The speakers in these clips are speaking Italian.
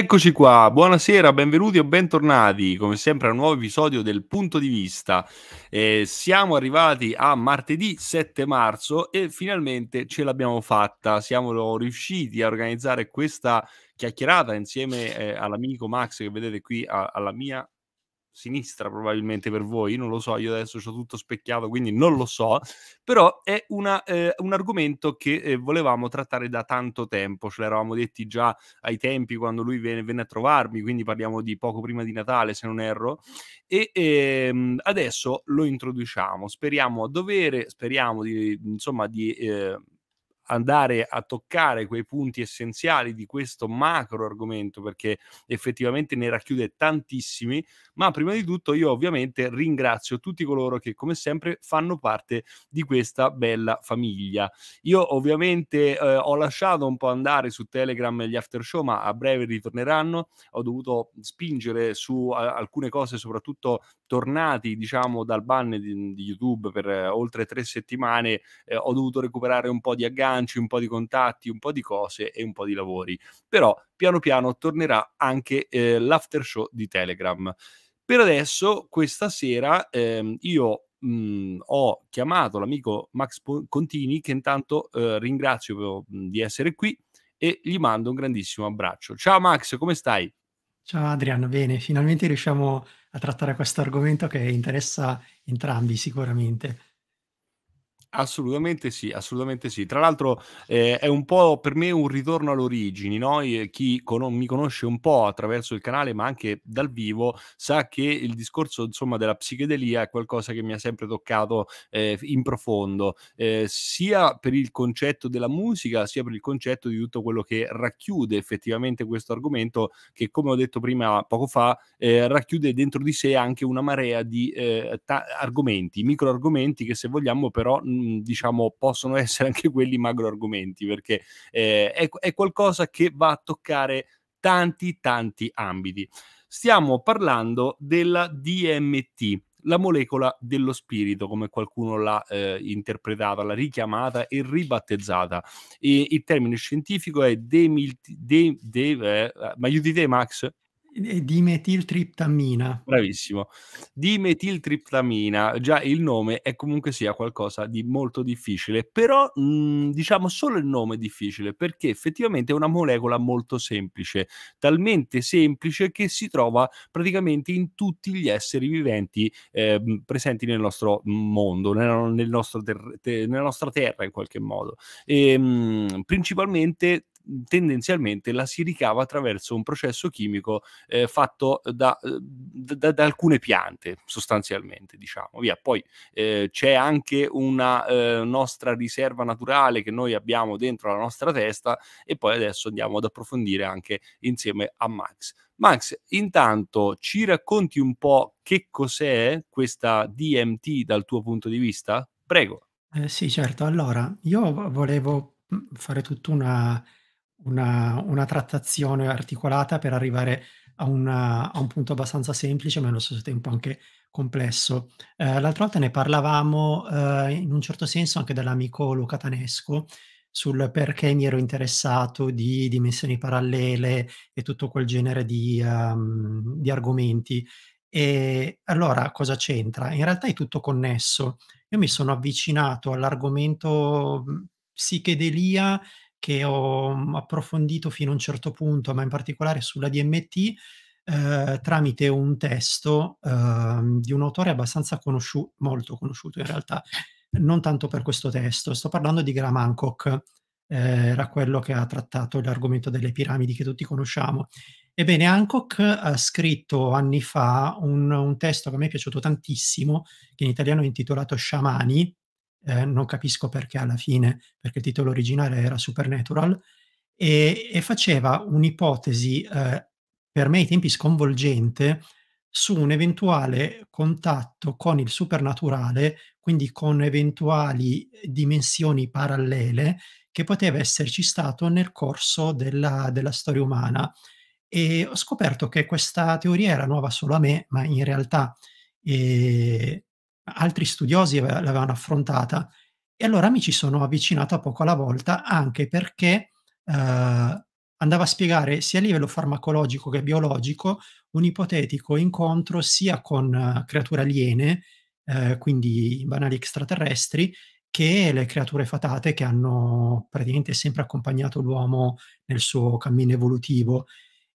Eccoci qua, buonasera, benvenuti o bentornati come sempre a un nuovo episodio del Punto di Vista. Eh, siamo arrivati a martedì 7 marzo e finalmente ce l'abbiamo fatta, siamo riusciti a organizzare questa chiacchierata insieme eh, all'amico Max che vedete qui a- alla mia sinistra probabilmente per voi, non lo so, io adesso ho tutto specchiato, quindi non lo so, però è una, eh, un argomento che eh, volevamo trattare da tanto tempo, ce l'eravamo detti già ai tempi quando lui venne, venne, a trovarmi, quindi parliamo di poco prima di Natale se non erro, e ehm, adesso lo introduciamo, speriamo a dovere, speriamo di, insomma di... Eh, andare a toccare quei punti essenziali di questo macro argomento perché effettivamente ne racchiude tantissimi, ma prima di tutto io ovviamente ringrazio tutti coloro che come sempre fanno parte di questa bella famiglia. Io ovviamente eh, ho lasciato un po' andare su Telegram gli after show, ma a breve ritorneranno, ho dovuto spingere su a, alcune cose, soprattutto tornati diciamo dal ban di, di YouTube per eh, oltre tre settimane, eh, ho dovuto recuperare un po' di agganci bilanci, un po' di contatti, un po' di cose e un po' di lavori. Però piano piano tornerà anche eh, l'after show di Telegram. Per adesso, questa sera, ehm, io mh, mm, ho chiamato l'amico Max Contini, che intanto eh, ringrazio mm, di essere qui e gli mando un grandissimo abbraccio. Ciao Max, come stai? Ciao Adriano, bene, finalmente riusciamo a trattare questo argomento che interessa entrambi sicuramente. Assolutamente sì, assolutamente sì. Tra l'altro eh, è un po' per me un ritorno all'origine, no? Eh, chi con- mi conosce un po' attraverso il canale ma anche dal vivo sa che il discorso insomma, della psichedelia è qualcosa che mi ha sempre toccato eh, in profondo, eh, sia per il concetto della musica sia per il concetto di tutto quello che racchiude effettivamente questo argomento che come ho detto prima poco fa eh, racchiude dentro di sé anche una marea di eh, ta- argomenti, micro argomenti che se vogliamo però... N- diciamo possono essere anche quelli magro argomenti perché eh, è, è qualcosa che va a toccare tanti tanti ambiti. Stiamo parlando della DMT, la molecola dello spirito, come qualcuno l'ha eh, interpretata, l'ha richiamata e ribattezzata. E il termine scientifico è demilti... De, de, eh, ma aiuti te Max? Dimetiltriptamina. Bravissimo. Dimetiltriptamina, già il nome è comunque sia qualcosa di molto difficile, però mh, mm, diciamo solo il nome è difficile perché effettivamente è una molecola molto semplice, talmente semplice che si trova praticamente in tutti gli esseri viventi eh, presenti nel nostro mondo, nel, nel nostro ter- te- nella nostra terra in qualche modo. E, ehm, mh, principalmente Mhmm, tendenzialmente la si ricava attraverso un processo chimico eh, fatto da, ehm, da, da, alcune piante, sostanzialmente, diciamo. Via. Poi eh, c'è anche una eh, nostra riserva naturale che noi abbiamo dentro la nostra testa e poi adesso andiamo ad approfondire anche insieme a Max. Max, intanto ci racconti un po' che cos'è questa DMT dal tuo punto di vista? Prego. Eh, sì, certo. Allora, io volevo mhmm, fare tutta una una, una trattazione articolata per arrivare a, una, a, un punto abbastanza semplice, ma allo stesso tempo anche complesso. Eh, l'altra volta ne parlavamo eh, in un certo senso anche dall'amico Luca Tanesco sul perché mi ero interessato di dimensioni parallele e tutto quel genere di, um, di argomenti. E allora cosa c'entra? In realtà è tutto connesso. Io mi sono avvicinato all'argomento psichedelia che ho mhmm, approfondito fino a un certo punto, ma in particolare sulla DMT, eh, tramite un testo eh, di un autore abbastanza conosciuto, molto conosciuto in realtà, non tanto per questo testo, sto parlando di Graham Hancock, eh, era quello che ha trattato l'argomento delle piramidi che tutti conosciamo. Ebbene, Hancock ha scritto anni fa un, un testo che a me è piaciuto tantissimo, che in italiano è intitolato Sciamani, eh, non capisco perché alla fine, perché il titolo originale era Supernatural, e, e faceva un'ipotesi eh, per me ai tempi sconvolgente su un eventuale contatto con il supernaturale, quindi con eventuali dimensioni parallele che poteva esserci stato nel corso della, della storia umana. E ho scoperto che questa teoria era nuova solo a me, ma in realtà eh, altri studiosi l'avevano affrontata e allora mi ci sono avvicinato a poco alla volta anche perché eh, andava a spiegare sia a livello farmacologico che biologico un ipotetico incontro sia con eh, creature aliene, eh, quindi banali extraterrestri, che le creature fatate che hanno praticamente sempre accompagnato l'uomo nel suo cammino evolutivo.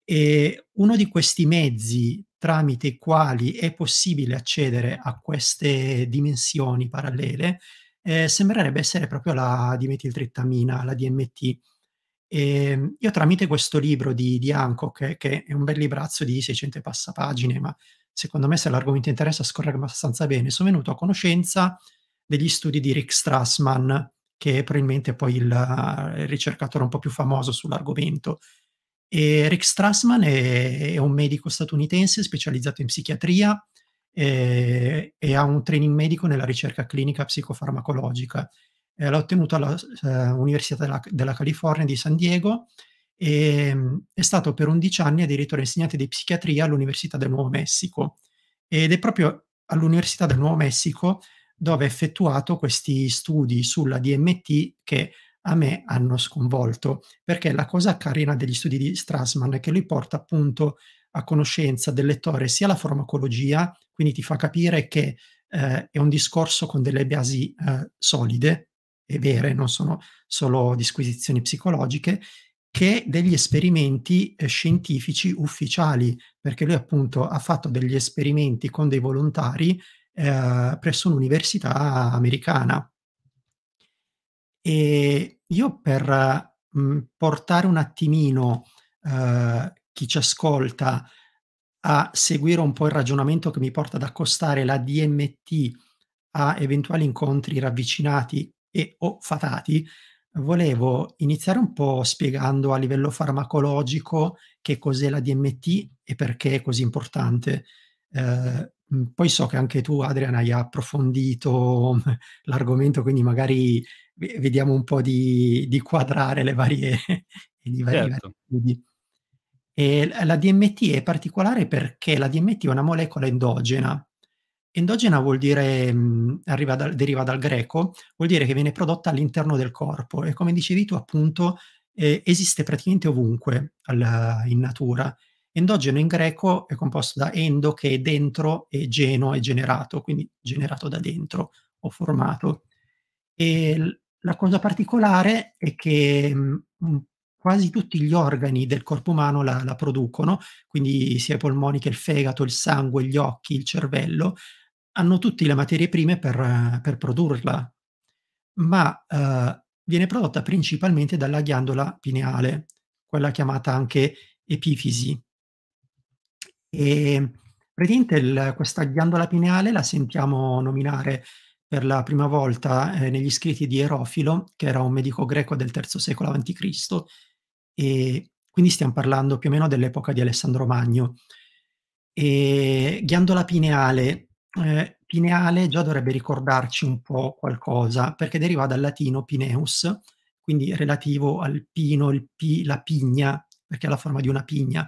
E uno di questi mezzi tramite i quali è possibile accedere a queste dimensioni parallele, eh, sembrerebbe essere proprio la dimetiltrittamina, la DMT. E ehm, io tramite questo libro di, di Hancock, eh, che è un bel librazzo di 600 passapagine, ma secondo me se l'argomento interessa scorre abbastanza bene, sono venuto a conoscenza degli studi di Rick Strassman, che è probabilmente poi il, eh, il ricercatore un po' più famoso sull'argomento, e Rick Strassman è, è, un medico statunitense specializzato in psichiatria e, eh, e, ha un training medico nella ricerca clinica psicofarmacologica. Eh, l'ha ottenuto all'Università eh, della, della, California di San Diego e mm, è stato per 11 anni addirittura insegnante di psichiatria all'Università del Nuovo Messico. Ed è proprio all'Università del Nuovo Messico dove ha effettuato questi studi sulla DMT che a me hanno sconvolto, perché la cosa carina degli studi di Strassman è che lui porta appunto a conoscenza del lettore sia la farmacologia, quindi ti fa capire che eh, è un discorso con delle basi eh, solide e vere, non sono solo disquisizioni psicologiche, che degli esperimenti eh, scientifici ufficiali, perché lui appunto ha fatto degli esperimenti con dei volontari eh, presso un'università americana e io per mhmm, portare un attimino eh, chi ci ascolta a seguire un po' il ragionamento che mi porta ad accostare la DMT a eventuali incontri ravvicinati e o fatati, volevo iniziare un po' spiegando a livello farmacologico che cos'è la DMT e perché è così importante. Eh, poi so che anche tu, Adrian, hai approfondito l'argomento, quindi magari vediamo un po' di, di quadrare le varie, i certo. e la DMT è particolare perché la DMT è una molecola endogena. Endogena vuol dire, mh, mm, dal, deriva dal greco, vuol dire che viene prodotta all'interno del corpo e come dicevi tu appunto eh, esiste praticamente ovunque alla, in natura. Endogeno in greco è composto da endo che è dentro e geno è generato, quindi generato da dentro o formato. E la cosa particolare è che mm, mm, quasi tutti gli organi del corpo umano la, la, producono, quindi sia i polmoni che il fegato, il sangue, gli occhi, il cervello, hanno tutte le materie prime per, per produrla, ma eh, viene prodotta principalmente dalla ghiandola pineale, quella chiamata anche epifisi. E praticamente il, questa ghiandola pineale la sentiamo nominare per la prima volta eh, negli scritti di Erofilo, che era un medico greco del III secolo a.C., e quindi stiamo parlando più o meno dell'epoca di Alessandro Magno. E ghiandola pineale, eh, pineale già dovrebbe ricordarci un po' qualcosa, perché deriva dal latino pineus, quindi relativo al pino, pi, la pigna, perché ha la forma di una pigna,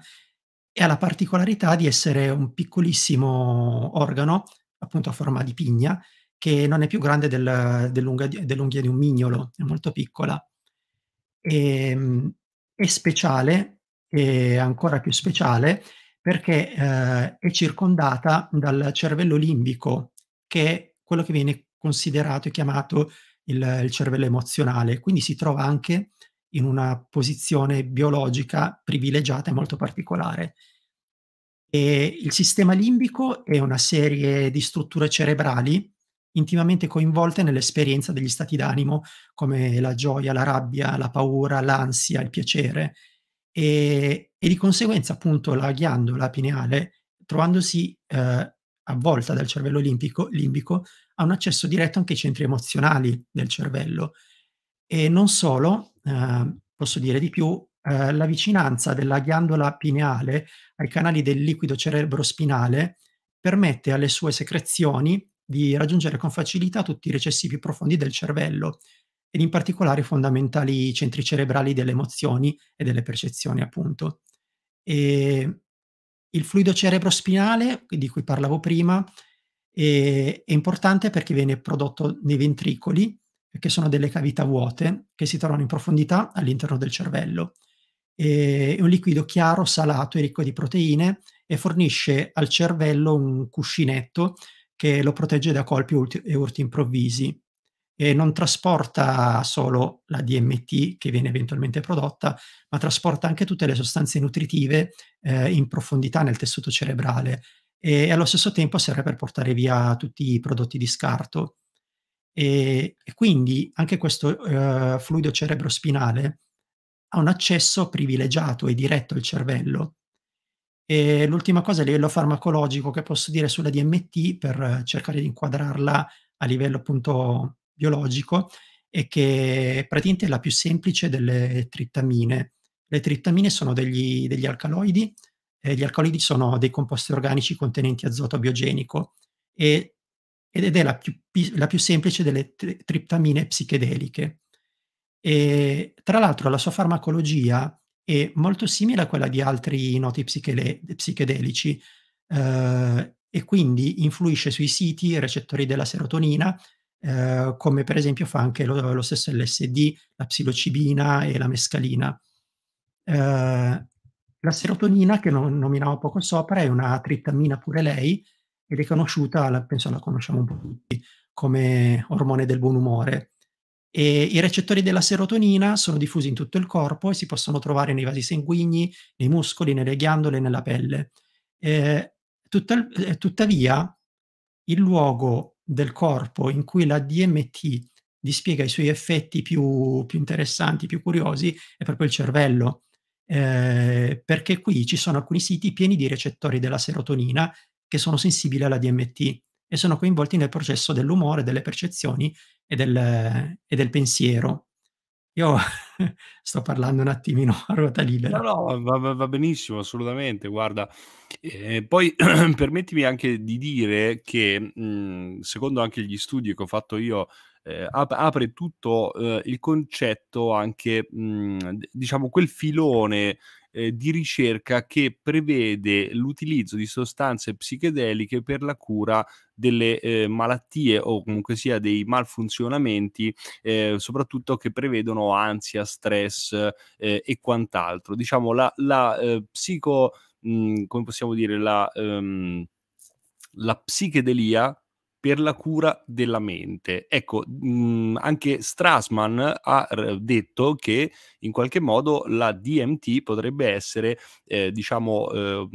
e ha la particolarità di essere un piccolissimo organo, appunto a forma di pigna, che non è più grande del, dell'unghia di un mignolo, è molto piccola. E, ehm, è speciale, è ancora più speciale, perché eh, è circondata dal cervello limbico, che è quello che viene considerato e chiamato il, il cervello emozionale, quindi si trova anche in una posizione biologica privilegiata e molto particolare. E il sistema limbico è una serie di strutture cerebrali intimamente coinvolte nell'esperienza degli stati d'animo, come la gioia, la rabbia, la paura, l'ansia, il piacere. E, e di conseguenza, appunto, la ghiandola pineale, trovandosi eh, avvolta dal cervello limbico, limbico, ha un accesso diretto anche ai centri emozionali del cervello. E non solo, eh, posso dire di più, eh, la vicinanza della ghiandola pineale ai canali del liquido cerebrospinale permette alle sue secrezioni di raggiungere con facilità tutti i recessi più profondi del cervello ed in particolare i fondamentali centri cerebrali delle emozioni e delle percezioni, appunto. E il fluido cerebrospinale, di cui parlavo prima, è, è importante perché viene prodotto nei ventricoli, che sono delle cavità vuote che si trovano in profondità all'interno del cervello. E è un liquido chiaro, salato e ricco di proteine e fornisce al cervello un cuscinetto che lo protegge da colpi ulti- e urti improvvisi e non trasporta solo la DMT che viene eventualmente prodotta, ma trasporta anche tutte le sostanze nutritive eh, in profondità nel tessuto cerebrale e allo stesso tempo serve per portare via tutti i prodotti di scarto. E, e quindi anche questo eh, fluido cerebrospinale ha un accesso privilegiato e diretto al cervello e l'ultima cosa a livello farmacologico che posso dire sulla DMT per cercare di inquadrarla a livello appunto biologico è che praticamente è la più semplice delle trittamine. Le trittamine sono degli, degli alcaloidi, eh, gli alcaloidi sono dei composti organici contenenti azoto biogenico e, ed è la più, la più semplice delle tri- triptamine psichedeliche. E, tra l'altro la sua farmacologia è molto simile a quella di altri noti psichele- psichedelici eh, e quindi influisce sui siti recettori della serotonina, eh, come per esempio fa anche lo, lo, stesso LSD, la psilocibina e la mescalina. Eh, la serotonina, che non, nominavo poco sopra, è una triptamina pure lei ed è conosciuta, la, penso la conosciamo un po' tutti, come ormone del buon umore. E I recettori della serotonina sono diffusi in tutto il corpo e si possono trovare nei vasi sanguigni, nei muscoli, nelle ghiandole e nella pelle. Eh, tutta, eh, tuttavia, il luogo del corpo in cui la DMT dispiega i suoi effetti più, più interessanti, più curiosi, è proprio il cervello, eh, perché qui ci sono alcuni siti pieni di recettori della serotonina che sono sensibili alla DMT e sono coinvolti nel processo dell'umore, delle percezioni e del, e del pensiero. Io sto parlando un attimino a ruota libera. No, no, va, va benissimo, assolutamente. Guarda, eh, poi permettimi anche di dire che, mh, secondo anche gli studi che ho fatto io, eh, ap- apre tutto eh, il concetto anche, mh, diciamo, quel filone eh, di ricerca che prevede l'utilizzo di sostanze psichedeliche per la cura delle eh, malattie o comunque sia dei malfunzionamenti, eh, soprattutto che prevedono ansia, stress eh, e quant'altro. Diciamo la, la eh, psico, mh, mm, come possiamo dire, la, ehm, la psichedelia per la cura della mente. Ecco, mh, mhmm, anche Strassman ha detto che in qualche modo la DMT potrebbe essere, eh, diciamo, eh,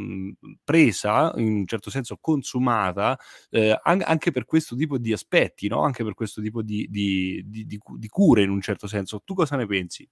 presa, in un certo senso consumata, eh, an- anche per questo tipo di aspetti, no? anche per questo tipo di, di, di, di cure in un certo senso. Tu cosa ne pensi?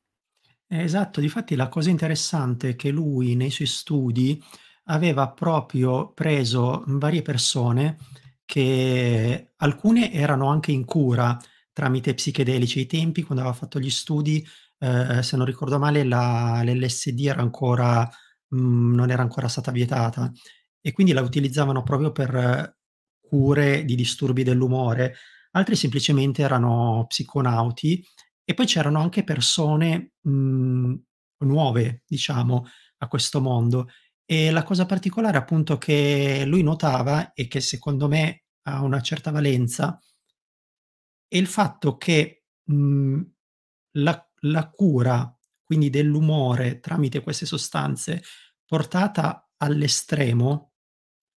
Eh, esatto, difatti la cosa interessante è che lui nei suoi studi aveva proprio preso varie persone che alcune erano anche in cura tramite psichedelici. Ai tempi, quando aveva fatto gli studi, eh, se non ricordo male, la, l'LSD era ancora, mh, mm, non era ancora stata vietata e quindi la utilizzavano proprio per cure di disturbi dell'umore. Altri semplicemente erano psiconauti e poi c'erano anche persone mh, mm, nuove, diciamo, a questo mondo e la cosa particolare appunto che lui notava e che secondo me ha una certa valenza è il fatto che mh, mhmm, la, la cura, quindi dell'umore tramite queste sostanze, portata all'estremo,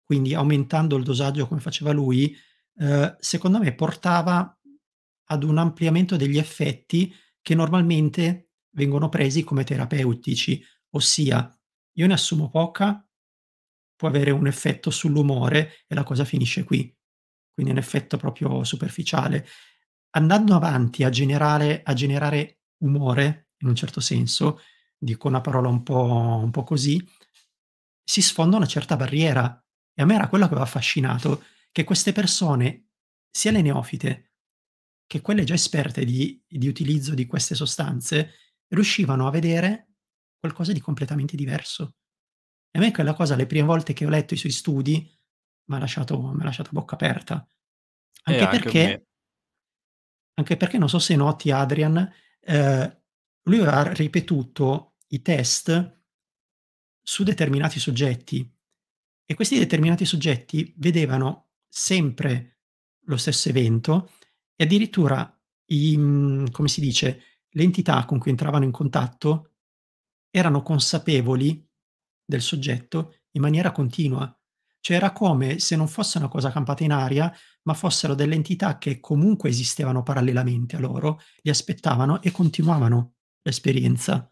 quindi aumentando il dosaggio come faceva lui, eh, secondo me portava ad un ampliamento degli effetti che normalmente vengono presi come terapeutici, ossia io ne assumo poca, può avere un effetto sull'umore e la cosa finisce qui. Quindi un effetto proprio superficiale. Andando avanti a generare, a generare umore, in un certo senso, dico una parola un po', un po' così, si sfonda una certa barriera. E a me era quello che aveva affascinato, che queste persone, sia le neofite che quelle già esperte di, di utilizzo di queste sostanze, riuscivano a vedere qualcosa di completamente diverso. E a me quella cosa, le prime volte che ho letto i suoi studi, mi ha lasciato, lasciato, bocca aperta. Anche, anche perché, anche perché, non so se noti Adrian, eh, lui ha ripetuto i test su determinati soggetti e questi determinati soggetti vedevano sempre lo stesso evento e addirittura i, mm, come si dice, le entità con cui entravano in contatto erano consapevoli del soggetto in maniera continua. Cioè era come se non fosse una cosa campata in aria, ma fossero delle entità che comunque esistevano parallelamente a loro, li aspettavano e continuavano l'esperienza.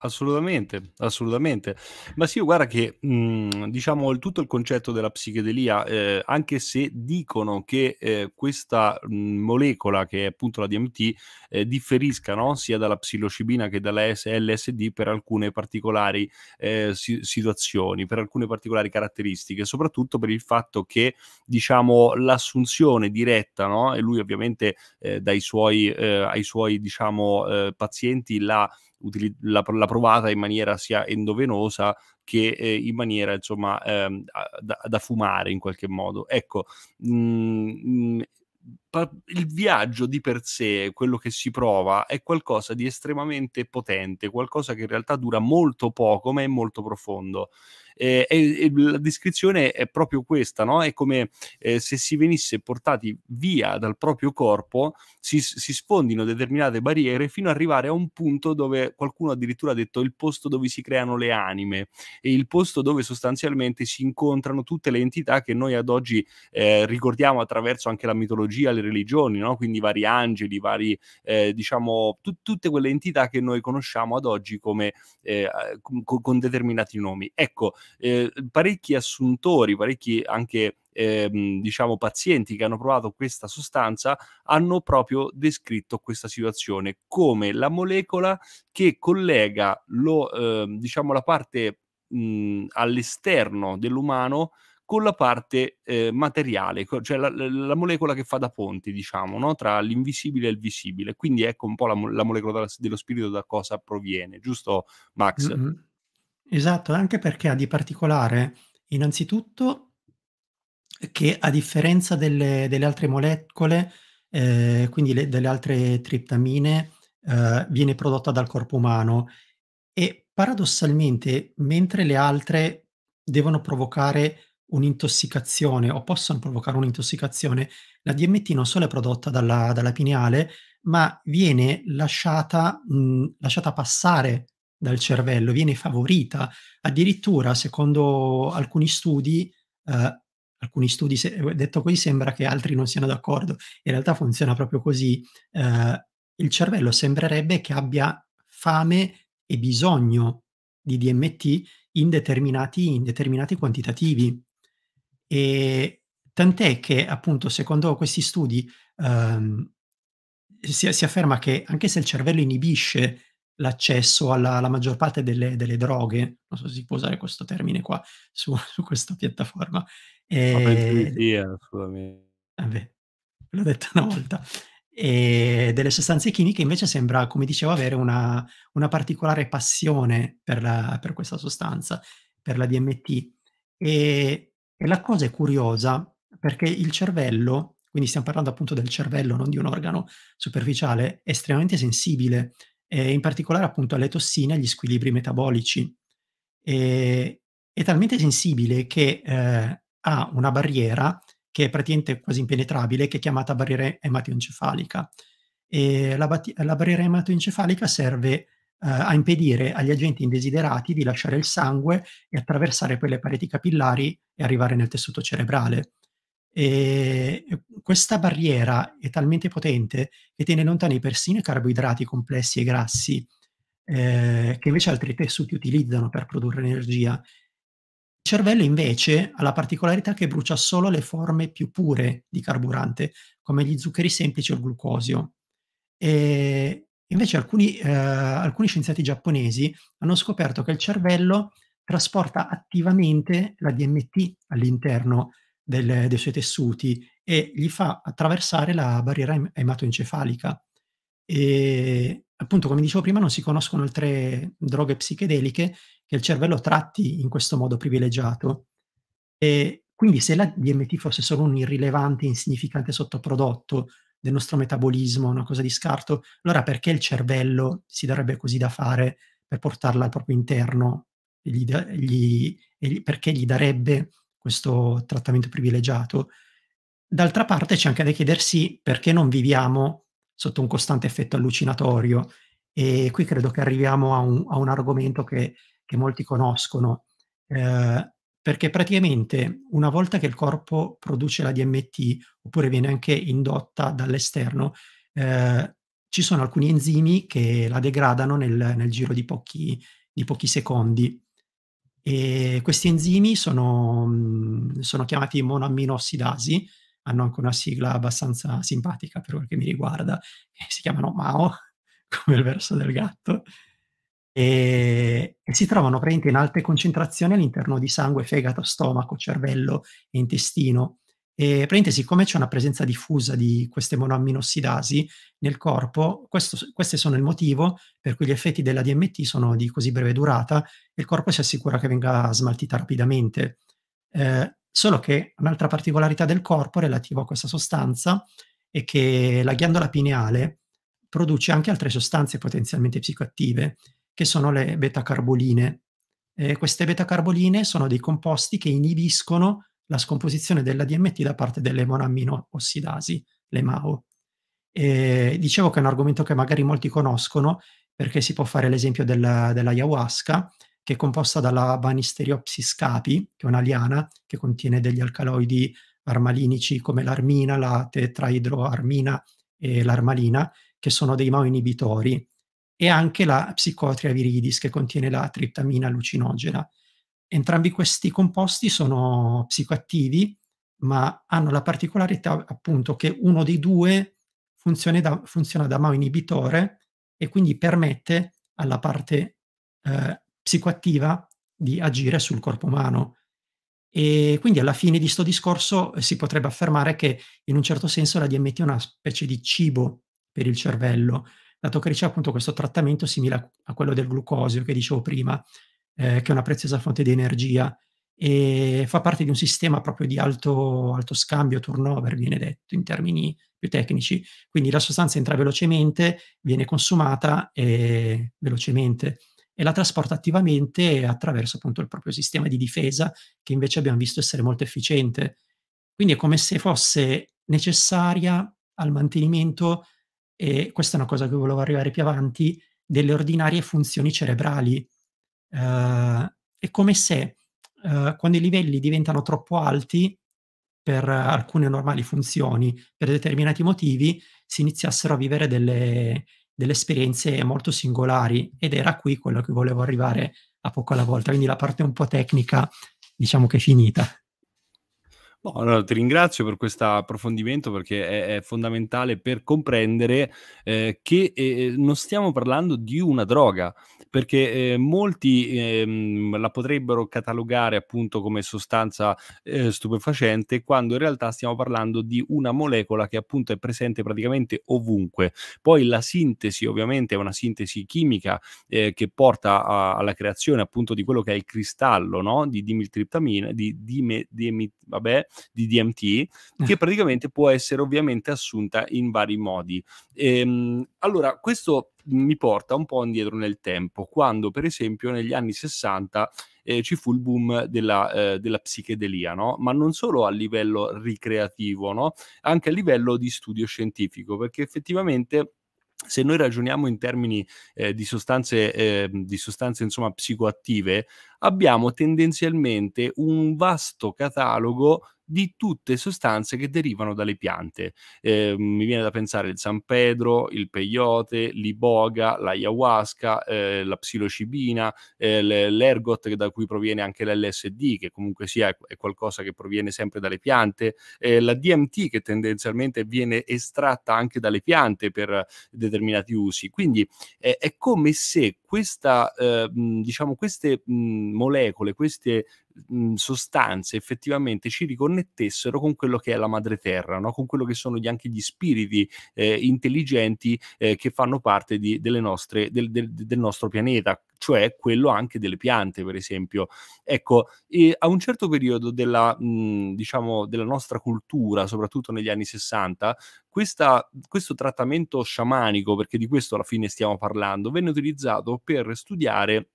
Assolutamente, assolutamente. Ma sì, guarda che mh, mhmm, diciamo il, tutto il concetto della psichedelia, eh, anche se dicono che eh, questa mh, mhmm, molecola, che è appunto la DMT, eh, differisca no? sia dalla psilocibina che dalla LSD per alcune particolari eh, si- situazioni, per alcune particolari caratteristiche, soprattutto per il fatto che diciamo l'assunzione diretta, no? e lui ovviamente eh, dai suoi, eh, ai suoi diciamo, pazienti la utili- l'ha, l'ha, provata in maniera sia endovenosa che eh, in maniera insomma ehm, da, da, fumare in qualche modo. Ecco, mh, mm, mm, il viaggio di per sé, quello che si prova, è qualcosa di estremamente potente, qualcosa che in realtà dura molto poco ma è molto profondo eh, e, e, la descrizione è proprio questa, no? È come eh, se si venisse portati via dal proprio corpo, si, si sfondino determinate barriere fino ad arrivare a un punto dove qualcuno addirittura ha detto il posto dove si creano le anime e il posto dove sostanzialmente si incontrano tutte le entità che noi ad oggi eh, ricordiamo attraverso anche la mitologia, le religioni, no? quindi vari angeli, vari, eh, diciamo, t- tutte quelle entità che noi conosciamo ad oggi come, eh, con, con determinati nomi. Ecco, eh, parecchi assuntori, parecchi anche Ehm, diciamo pazienti che hanno provato questa sostanza hanno proprio descritto questa situazione come la molecola che collega lo, eh, diciamo la parte mh, mhmm, all'esterno dell'umano con la parte eh, materiale, cioè la, la, molecola che fa da ponte, diciamo, no? tra l'invisibile e il visibile. Quindi ecco un po' la, la molecola dello spirito da cosa proviene, giusto Max? Mm-hmm. Esatto, anche perché ha di particolare innanzitutto che a differenza delle, delle altre molecole, eh, quindi le, delle altre triptamine, eh, viene prodotta dal corpo umano e paradossalmente, mentre le altre devono provocare un'intossicazione o possono provocare un'intossicazione, la DMT non solo è prodotta dalla, dalla pineale, ma viene lasciata, mh, mm, lasciata passare dal cervello, viene favorita. Addirittura, secondo alcuni studi, eh, alcuni studi, se, eh, detto così sembra che altri non siano d'accordo, in realtà funziona proprio così, eh, il cervello sembrerebbe che abbia fame e bisogno di DMT in determinati, in determinati quantitativi. E tant'è che appunto secondo questi studi ehm, si, si afferma che anche se il cervello inibisce l'accesso alla, alla maggior parte delle, delle, droghe, non so se si può usare questo termine qua su, su questa piattaforma. E... Via, Vabbè, l'ho detto una volta. E ehm, delle sostanze chimiche invece sembra, come dicevo, avere una, una particolare passione per, la, per, questa sostanza, per la DMT. E, e la cosa è curiosa perché il cervello, quindi stiamo parlando appunto del cervello, non di un organo superficiale, è estremamente sensibile eh, in particolare appunto alle tossine e agli squilibri metabolici. E, eh, è talmente sensibile che eh, ha una barriera che è praticamente quasi impenetrabile, che è chiamata barriera ematoencefalica. E la, bat- la barriera ematoencefalica serve eh, a impedire agli agenti indesiderati di lasciare il sangue e attraversare quelle pareti capillari e arrivare nel tessuto cerebrale. E questa barriera è talmente potente che tiene lontani persino i carboidrati complessi e grassi, eh, che invece altri tessuti utilizzano per produrre energia. Il cervello invece ha la particolarità che brucia solo le forme più pure di carburante, come gli zuccheri semplici o il glucosio. E invece alcuni, eh, alcuni scienziati giapponesi hanno scoperto che il cervello trasporta attivamente la DMT all'interno del, dei suoi tessuti e gli fa attraversare la barriera ematoencefalica. E appunto, come dicevo prima, non si conoscono altre droghe psichedeliche che il cervello tratti in questo modo privilegiato. E quindi se la DMT fosse solo un irrilevante, insignificante sottoprodotto del nostro metabolismo, una cosa di scarto, allora perché il cervello si darebbe così da fare per portarla al proprio interno? Gli, gli, perché gli darebbe questo trattamento privilegiato. D'altra parte c'è anche da chiedersi perché non viviamo sotto un costante effetto allucinatorio e qui credo che arriviamo a un, a un argomento che, che, molti conoscono, eh, perché praticamente una volta che il corpo produce la DMT oppure viene anche indotta dall'esterno, eh, ci sono alcuni enzimi che la degradano nel, nel giro di pochi, di pochi secondi e questi enzimi sono, mhmm, sono chiamati monoaminoossidasi, hanno anche una sigla abbastanza simpatica per quel che mi riguarda, si chiamano MAO, come il verso del gatto, e, e, si trovano presenti in alte concentrazioni all'interno di sangue, fegato, stomaco, cervello e intestino. E praticamente, siccome c'è una presenza diffusa di queste monoamminossidasi nel corpo, questo, queste sono il motivo per cui gli effetti della DMT sono di così breve durata e il corpo si assicura che venga smaltita rapidamente. Eh, solo che un'altra particolarità del corpo relativa a questa sostanza è che la ghiandola pineale produce anche altre sostanze potenzialmente psicoattive, che sono le betacarboline. Eh, queste beta-carboline sono dei composti che inibiscono la scomposizione della DMT da parte delle monoammino le MAO. E dicevo che è un argomento che magari molti conoscono perché si può fare l'esempio della, ayahuasca, che è composta dalla Banisteriopsis capi, che è una liana che contiene degli alcaloidi armalinici come l'armina, la tetraidroarmina e l'armalina, che sono dei mao inibitori, e anche la psicotria viridis, che contiene la triptamina allucinogena. Entrambi questi composti sono psicoattivi, ma hanno la particolarità appunto che uno dei due funziona da, funziona da mao inibitore e quindi permette alla parte eh, psicoattiva di agire sul corpo umano. E quindi alla fine di questo discorso eh, si potrebbe affermare che in un certo senso la DMT è una specie di cibo per il cervello, dato che riceve appunto questo trattamento simile a quello del glucosio che dicevo prima, eh, che è una preziosa fonte di energia e fa parte di un sistema proprio di alto, alto scambio, turnover viene detto in termini più tecnici. Quindi la sostanza entra velocemente, viene consumata e, velocemente e la trasporta attivamente attraverso appunto il proprio sistema di difesa che invece abbiamo visto essere molto efficiente. Quindi è come se fosse necessaria al mantenimento, e questa è una cosa che volevo arrivare più avanti, delle ordinarie funzioni cerebrali Uh, è come se uh, quando i livelli diventano troppo alti per alcune normali funzioni, per determinati motivi, si iniziassero a vivere delle, delle esperienze molto singolari ed era qui quello che volevo arrivare a poco alla volta, quindi la parte un po' tecnica diciamo che è finita allora, ti ringrazio per questo approfondimento perché è, è fondamentale per comprendere eh, che eh, eh, non stiamo parlando di una droga, perché eh, molti ehm, la potrebbero catalogare appunto come sostanza eh, stupefacente, quando in realtà stiamo parlando di una molecola che appunto è presente praticamente ovunque. Poi la sintesi ovviamente è una sintesi chimica eh, che porta a, alla creazione appunto di quello che è il cristallo no? di dimiltriptamina, di dime, dimi, vabbè, di DMT, che eh. praticamente può essere ovviamente assunta in vari modi. Ehm, allora, questo mi porta un po' indietro nel tempo, quando per esempio negli anni 60 eh, ci fu il boom della, eh, della psichedelia, no? ma non solo a livello ricreativo, no? anche a livello di studio scientifico, perché effettivamente se noi ragioniamo in termini eh, di sostanze, eh, di sostanze insomma, psicoattive, abbiamo tendenzialmente un vasto catalogo di tutte sostanze che derivano dalle piante. Eh, mi viene da pensare il San Pedro, il peyote, l'iboga, l'ayahuasca, eh, la psilocibina, eh, l'ergot da cui proviene anche l'LSD, che comunque sia è qualcosa che proviene sempre dalle piante, eh, la DMT che tendenzialmente viene estratta anche dalle piante per determinati usi. Quindi eh, è come se questa, eh, diciamo, queste mh, molecole, queste mh, mhmm, sostanze effettivamente ci riconnettessero con quello che è la madre terra, no? con quello che sono gli, anche gli spiriti eh, intelligenti eh, che fanno parte di, nostre, del, del, del nostro pianeta, cioè quello anche delle piante, per esempio. Ecco, e a un certo periodo della, mh, mhmm, diciamo, della nostra cultura, soprattutto negli anni 60, questa, questo trattamento sciamanico, perché di questo alla fine stiamo parlando, venne utilizzato per studiare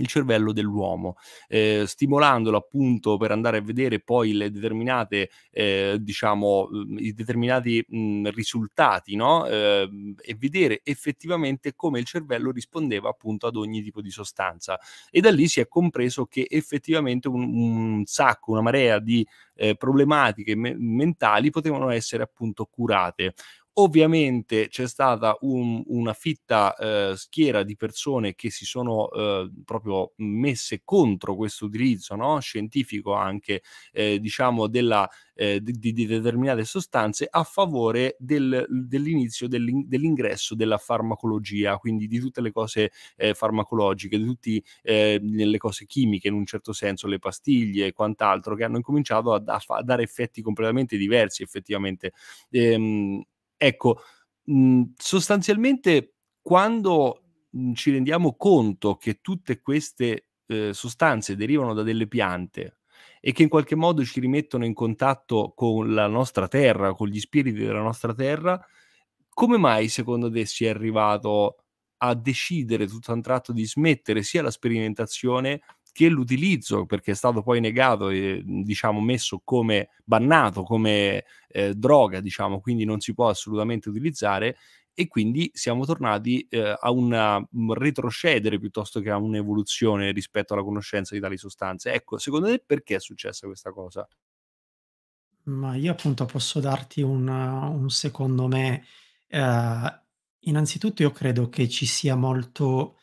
il cervello dell'uomo, eh, stimolandolo appunto per andare a vedere poi le determinate, eh, diciamo, mhmm, i determinati mh, mhmm, risultati, no? Eh, e vedere effettivamente come il cervello rispondeva appunto ad ogni tipo di sostanza. E da lì si è compreso che effettivamente un, un sacco, una marea di eh, problematiche me- mentali potevano essere appunto curate. Ovviamente c'è stata un, una fitta eh, schiera di persone che si sono eh, proprio messe contro questo utilizzo no? scientifico anche eh, diciamo della, ehm, di, di, determinate sostanze a favore del, dell'inizio dell'in, dell'ingresso della farmacologia, quindi di tutte le cose ehm, farmacologiche, di tutte ehm, le cose chimiche in un certo senso, le pastiglie e quant'altro, che hanno incominciato a, a, a dare effetti completamente diversi effettivamente. Ehm, Ecco, mh, mhmm, sostanzialmente quando mh, mhmm, ci rendiamo conto che tutte queste eh, sostanze derivano da delle piante e che in qualche modo ci rimettono in contatto con la nostra terra, con gli spiriti della nostra terra, come mai secondo te si è arrivato a decidere tutto un tratto di smettere sia la sperimentazione che l'utilizzo, perché è stato poi negato e mhmm, diciamo messo come bannato, come eh, droga, diciamo, quindi non si può assolutamente utilizzare e quindi siamo tornati eh, a un mhmm, retrocedere piuttosto che a un'evoluzione rispetto alla conoscenza di tali sostanze. Ecco, secondo te perché è successa questa cosa? Ma io appunto posso darti un, un secondo me. Eh, innanzitutto io credo che ci sia molto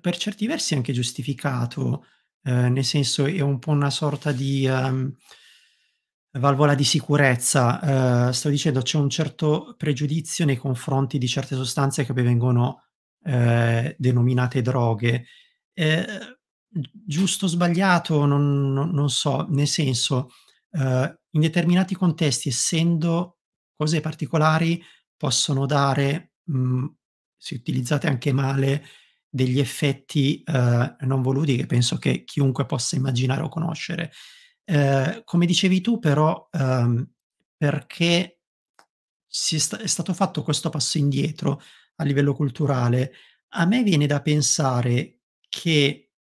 per certi versi anche giustificato, eh, nel senso è un po' una sorta di um, valvola di sicurezza. Uh, eh, stavo dicendo, c'è un certo pregiudizio nei confronti di certe sostanze che poi vengono eh, denominate droghe. Eh, giusto o sbagliato, non, non, non, so, nel senso, eh, in determinati contesti, essendo cose particolari, possono dare, mh, mm, se utilizzate anche male, degli effetti eh, non voluti che penso che chiunque possa immaginare o conoscere. Eh, come dicevi tu però, ehm, perché sta- è stato fatto questo passo indietro a livello culturale, a me viene da pensare che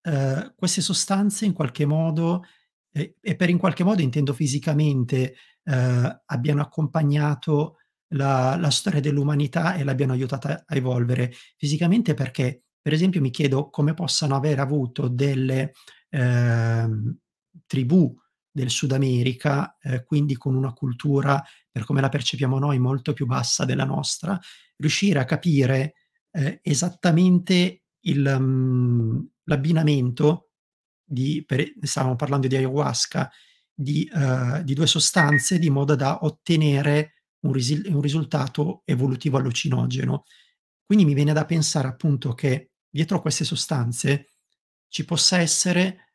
eh, queste sostanze in qualche modo, eh, e per in qualche modo intendo fisicamente, eh, abbiano accompagnato la, la storia dell'umanità e l'abbiano aiutata a evolvere fisicamente perché, per esempio, mi chiedo come possano aver avuto delle eh, tribù del Sud America, eh, quindi con una cultura, per come la percepiamo noi, molto più bassa della nostra, riuscire a capire eh, esattamente il, um, l'abbinamento di, per, stavamo parlando di ayahuasca, di, uh, di, due sostanze, di modo da ottenere un, risi- un risultato evolutivo allucinogeno. Quindi mi viene da pensare appunto che dietro a queste sostanze ci possa essere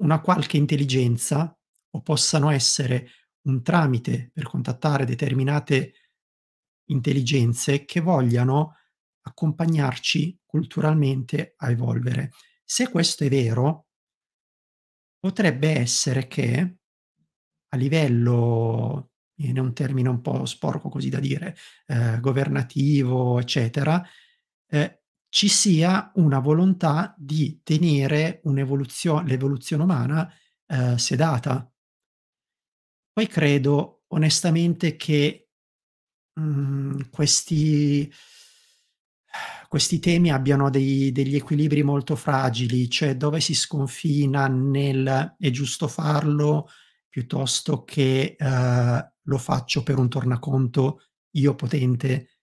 una qualche intelligenza o possano essere un tramite per contattare determinate intelligenze che vogliano accompagnarci culturalmente a evolvere. Se questo è vero, potrebbe essere che a livello in un termine un po' sporco così da dire, eh, governativo, eccetera, eh, ci sia una volontà di tenere un'evoluzione, l'evoluzione umana eh, sedata. Poi credo onestamente che mh, mm, questi, questi temi abbiano dei, degli equilibri molto fragili, cioè dove si sconfina nel è giusto farlo, piuttosto che eh, lo faccio per un tornaconto io potente,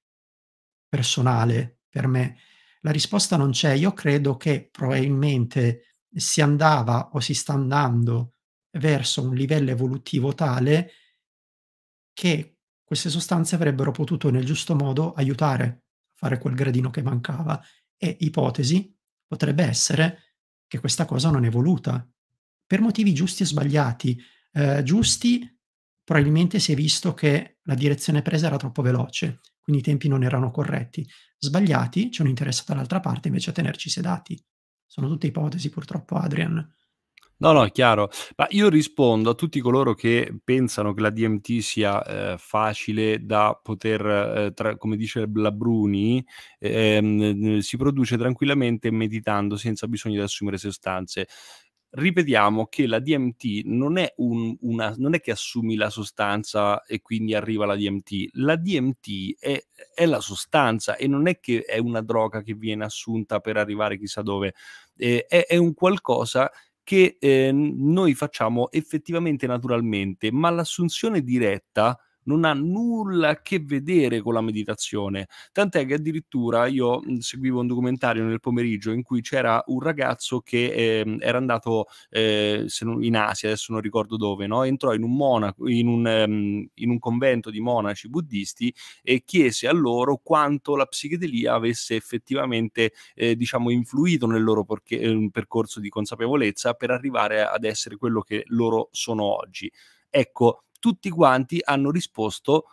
personale, per me? La risposta non c'è. Io credo che probabilmente si andava o si sta andando verso un livello evolutivo tale che queste sostanze avrebbero potuto nel giusto modo aiutare a fare quel gradino che mancava. E ipotesi potrebbe essere che questa cosa non è voluta, per motivi giusti e sbagliati, eh, giusti, probabilmente si è visto che la direzione presa era troppo veloce, quindi i tempi non erano corretti. Sbagliati, c'è un interesse dall'altra parte invece a tenerci sedati. Sono tutte ipotesi purtroppo, Adrian. No, no, è chiaro. Ma io rispondo a tutti coloro che pensano che la DMT sia eh, facile da poter, eh, tra, come dice Blabruni, ehm, si produce tranquillamente meditando senza bisogno di assumere sostanze ripetiamo che la DMT non è, un, una, non è, che assumi la sostanza e quindi arriva la DMT, la DMT è, è, la sostanza e non è che è una droga che viene assunta per arrivare chissà dove, eh, è, è, un qualcosa che eh, noi facciamo effettivamente naturalmente, ma l'assunzione diretta non ha nulla a che vedere con la meditazione. Tant'è che addirittura io mhmm, seguivo un documentario nel pomeriggio in cui c'era un ragazzo che eh, era andato eh, in Asia, adesso non ricordo dove, no? entrò in un, monaco, in, un, um, in un convento di monaci buddisti e chiese a loro quanto la psichedelia avesse effettivamente eh, diciamo, influito nel loro porche- ehm, percorso di consapevolezza per arrivare ad essere quello che loro sono oggi. Ecco, tutti quanti hanno risposto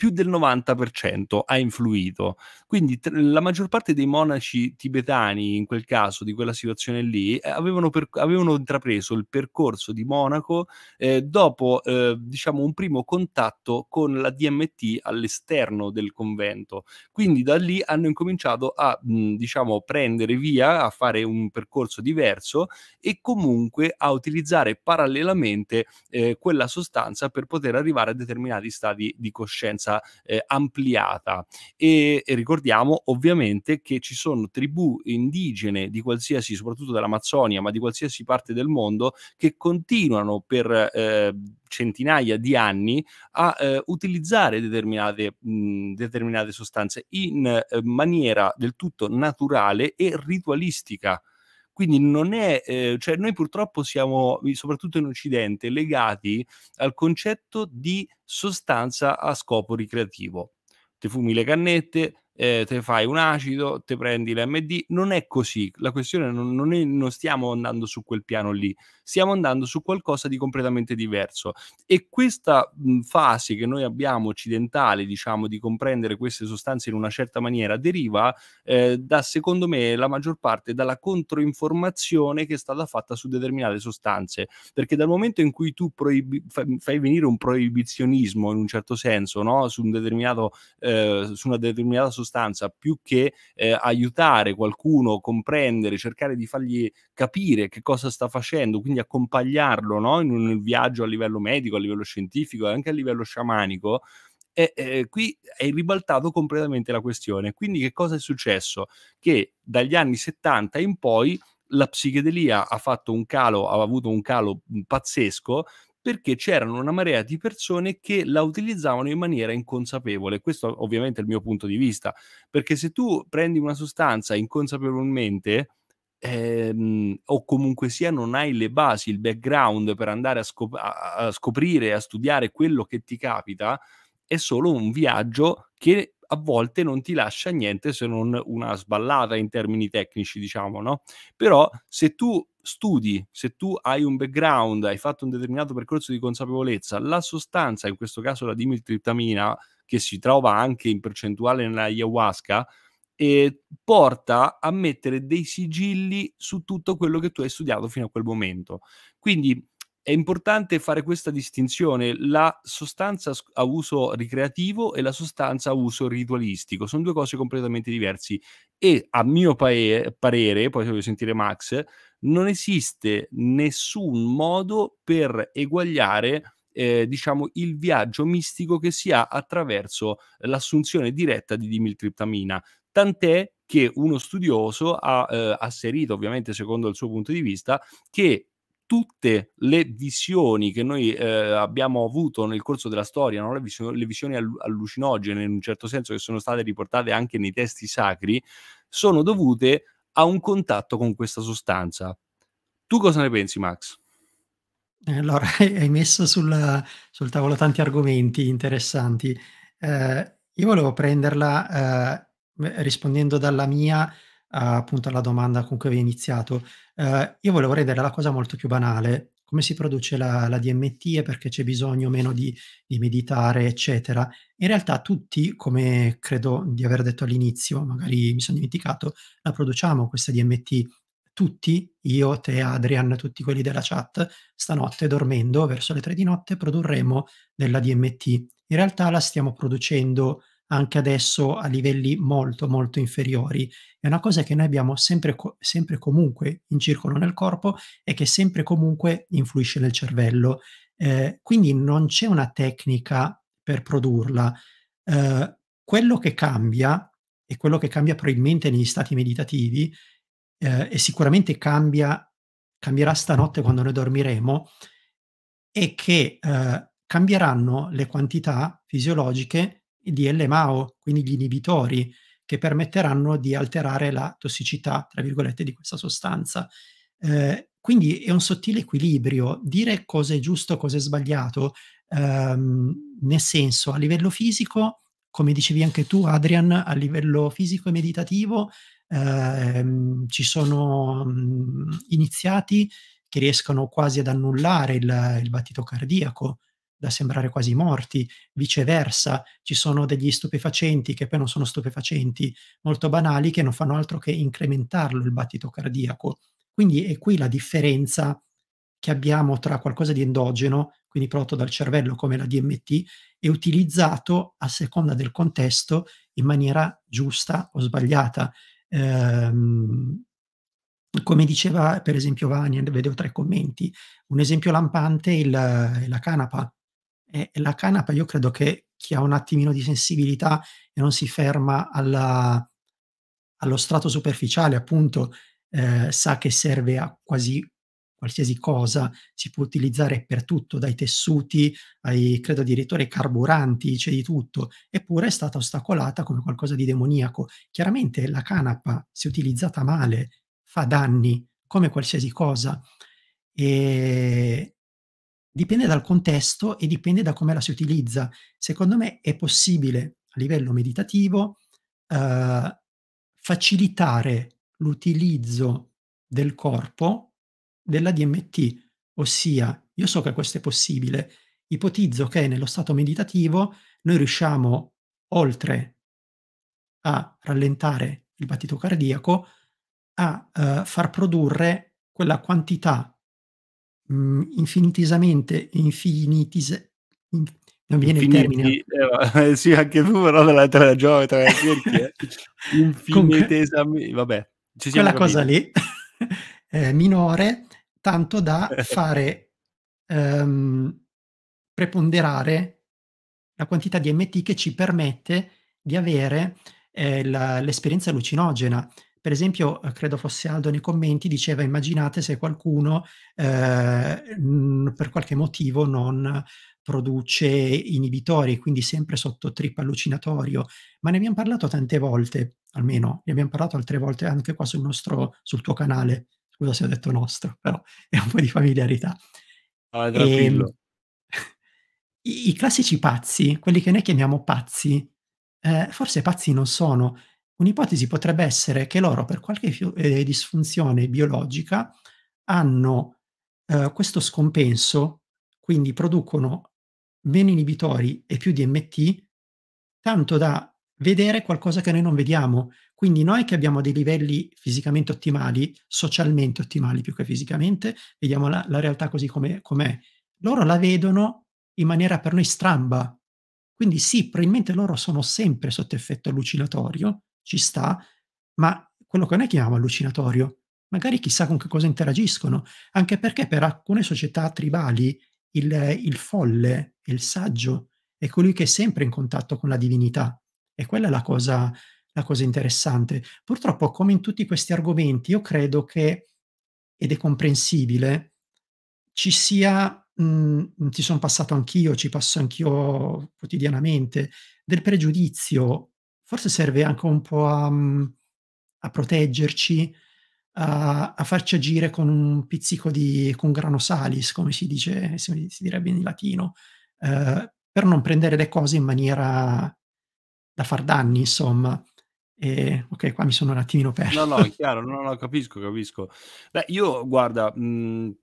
più del 90% ha influito. Quindi t- la maggior parte dei monaci tibetani, in quel caso, di quella situazione lì, eh, avevano, per- avevano, intrapreso il percorso di Monaco eh, dopo, eh, diciamo, un primo contatto con la DMT all'esterno del convento. Quindi da lì hanno incominciato a, mh, diciamo, prendere via, a fare un percorso diverso e comunque a utilizzare parallelamente eh, quella sostanza per poter arrivare a determinati stati di coscienza presenza eh, ampliata e, e, ricordiamo ovviamente che ci sono tribù indigene di qualsiasi, soprattutto dell'Amazzonia, ma di qualsiasi parte del mondo, che continuano per eh, centinaia di anni a eh, utilizzare determinate, mh, determinate sostanze in eh, maniera del tutto naturale e ritualistica. Quindi non è, eh, cioè noi purtroppo siamo, soprattutto in Occidente, legati al concetto di sostanza a scopo ricreativo. Te fumi le cannette, eh, te fai un acido, te prendi l'MD. Non è così. La questione non, non, è, non stiamo andando su quel piano lì stiamo andando su qualcosa di completamente diverso. E questa fase che noi abbiamo occidentale, diciamo, di comprendere queste sostanze in una certa maniera, deriva eh, da, secondo me, la maggior parte dalla controinformazione che è stata fatta su determinate sostanze. Perché dal momento in cui tu proibi- fai venire un proibizionismo in un certo senso, no? su, un eh, su, una determinata sostanza, più che eh, aiutare qualcuno a comprendere, cercare di fargli capire che cosa sta facendo, quindi accompagnarlo no? in un viaggio a livello medico, a livello scientifico e anche a livello sciamanico, e, eh, qui è ribaltato completamente la questione. Quindi che cosa è successo? Che dagli anni 70 in poi la psichedelia ha fatto un calo, ha avuto un calo pazzesco perché c'erano una marea di persone che la utilizzavano in maniera inconsapevole. Questo ovviamente è il mio punto di vista, perché se tu prendi una sostanza inconsapevolmente, ehm, o comunque sia non hai le basi, il background per andare a, scop- a scoprire, a studiare quello che ti capita, è solo un viaggio che a volte non ti lascia niente se non una sballata in termini tecnici, diciamo, no? Però se tu studi, se tu hai un background, hai fatto un determinato percorso di consapevolezza, la sostanza, in questo caso la dimiltriptamina, che si trova anche in percentuale nella ayahuasca, eh, porta a mettere dei sigilli su tutto quello che tu hai studiato fino a quel momento. Quindi è importante fare questa distinzione, la sostanza a uso ricreativo e la sostanza a uso ritualistico, sono due cose completamente diverse e a mio pae- parere, poi voglio sentire Max, non esiste nessun modo per eguagliare eh, diciamo il viaggio mistico che si ha attraverso l'assunzione diretta di dimiltriptamina tant'è che uno studioso ha eh, asserito, ovviamente secondo il suo punto di vista, che tutte le visioni che noi eh, abbiamo avuto nel corso della storia, no? le, visioni, le visioni allucinogene in un certo senso che sono state riportate anche nei testi sacri, sono dovute a un contatto con questa sostanza. Tu cosa ne pensi, Max? Eh, allora, hai messo sulla, sul tavolo tanti argomenti interessanti. Eh, io volevo prenderla eh, rispondendo dalla mia uh, appunto alla domanda con cui avevi iniziato, uh, io volevo rendere la cosa molto più banale, come si produce la, la DMT e perché c'è bisogno meno di, di, meditare, eccetera. In realtà tutti, come credo di aver detto all'inizio, magari mi sono dimenticato, la produciamo questa DMT. Tutti, io, te, Adrian, tutti quelli della chat, stanotte dormendo verso le tre di notte produrremo della DMT. In realtà la stiamo producendo anche adesso a livelli molto molto inferiori. È una cosa che noi abbiamo sempre, sempre comunque in circolo nel corpo e che sempre comunque influisce nel cervello. Eh, quindi non c'è una tecnica per produrla. Eh, quello che cambia, e quello che cambia probabilmente negli stati meditativi, eh, e sicuramente cambia, cambierà stanotte quando noi dormiremo, è che eh, cambieranno le quantità fisiologiche di LMAO, quindi gli inibitori che permetteranno di alterare la tossicità, tra virgolette, di questa sostanza. Eh, quindi è un sottile equilibrio, dire cosa è giusto, cosa è sbagliato, ehm, nel senso a livello fisico, come dicevi anche tu Adrian, a livello fisico e meditativo ehm, ci sono mh, mm, iniziati che riescono quasi ad annullare il, il battito cardiaco, da sembrare quasi morti, viceversa ci sono degli stupefacenti che poi non sono stupefacenti molto banali che non fanno altro che incrementarlo il battito cardiaco. Quindi è qui la differenza che abbiamo tra qualcosa di endogeno, quindi prodotto dal cervello come la DMT, e utilizzato a seconda del contesto in maniera giusta o sbagliata. Ehm, come diceva per esempio Vania, vedevo tre commenti, un esempio lampante è la canapa, e la canapa io credo che chi ha un attimino di sensibilità e non si ferma alla, allo strato superficiale, appunto, eh, sa che serve a quasi qualsiasi cosa, si può utilizzare per tutto, dai tessuti ai, credo addirittura ai carburanti, c'è di tutto, eppure è stata ostacolata come qualcosa di demoniaco. Chiaramente la canapa, se utilizzata male, fa danni come qualsiasi cosa. E dipende dal contesto e dipende da come la si utilizza. Secondo me è possibile a livello meditativo eh, facilitare l'utilizzo del corpo della DMT, ossia io so che questo è possibile, ipotizzo che nello stato meditativo noi riusciamo oltre a rallentare il battito cardiaco a eh, far produrre quella quantità mh, mm, infinitesamente, infinitise in, non viene Infiniti, il termine. Eh, sì, anche tu però della, della geometra, perché eh, eh. infinitesamente, vabbè. Ci siamo Quella cosa lì, eh, minore, tanto da fare ehm, preponderare la quantità di MT che ci permette di avere eh, la, l'esperienza allucinogena. Per esempio, eh, credo fosse Aldo nei commenti, diceva immaginate se qualcuno eh, per qualche motivo non produce inibitori, quindi sempre sotto trip allucinatorio, ma ne abbiamo parlato tante volte, almeno ne abbiamo parlato altre volte anche qua sul, nostro, sul tuo canale, scusa se ho detto nostro, però è un po' di familiarità. Ah, ehm, tranquillo. I, i, classici pazzi, quelli che noi chiamiamo pazzi, eh, forse pazzi non sono, Un'ipotesi potrebbe essere che loro, per qualche eh, disfunzione biologica, hanno eh, questo scompenso, quindi producono meno inibitori e più DMT, tanto da vedere qualcosa che noi non vediamo. Quindi noi che abbiamo dei livelli fisicamente ottimali, socialmente ottimali più che fisicamente, vediamo la, la realtà così com'è, com'è. Loro la vedono in maniera per noi stramba. Quindi sì, probabilmente loro sono sempre sotto effetto allucinatorio, ci sta, ma quello che noi chiamiamo allucinatorio, magari chissà con che cosa interagiscono, anche perché per alcune società tribali il, il folle, il saggio, è colui che è sempre in contatto con la divinità. E quella è la cosa, la cosa interessante. Purtroppo, come in tutti questi argomenti, io credo che, ed è comprensibile, ci sia, mh, mhmm, ci sono passato anch'io, ci passo anch'io quotidianamente, del pregiudizio forse serve anche un po' a, mm, a proteggerci, a, a, farci agire con un pizzico di con grano salis, come si dice, si, direbbe in latino, eh, per non prendere le cose in maniera da far danni, insomma. E, ok, qua mi sono un attimino perso. No, no, è chiaro, no, no, capisco, capisco. Beh, io, guarda, mh,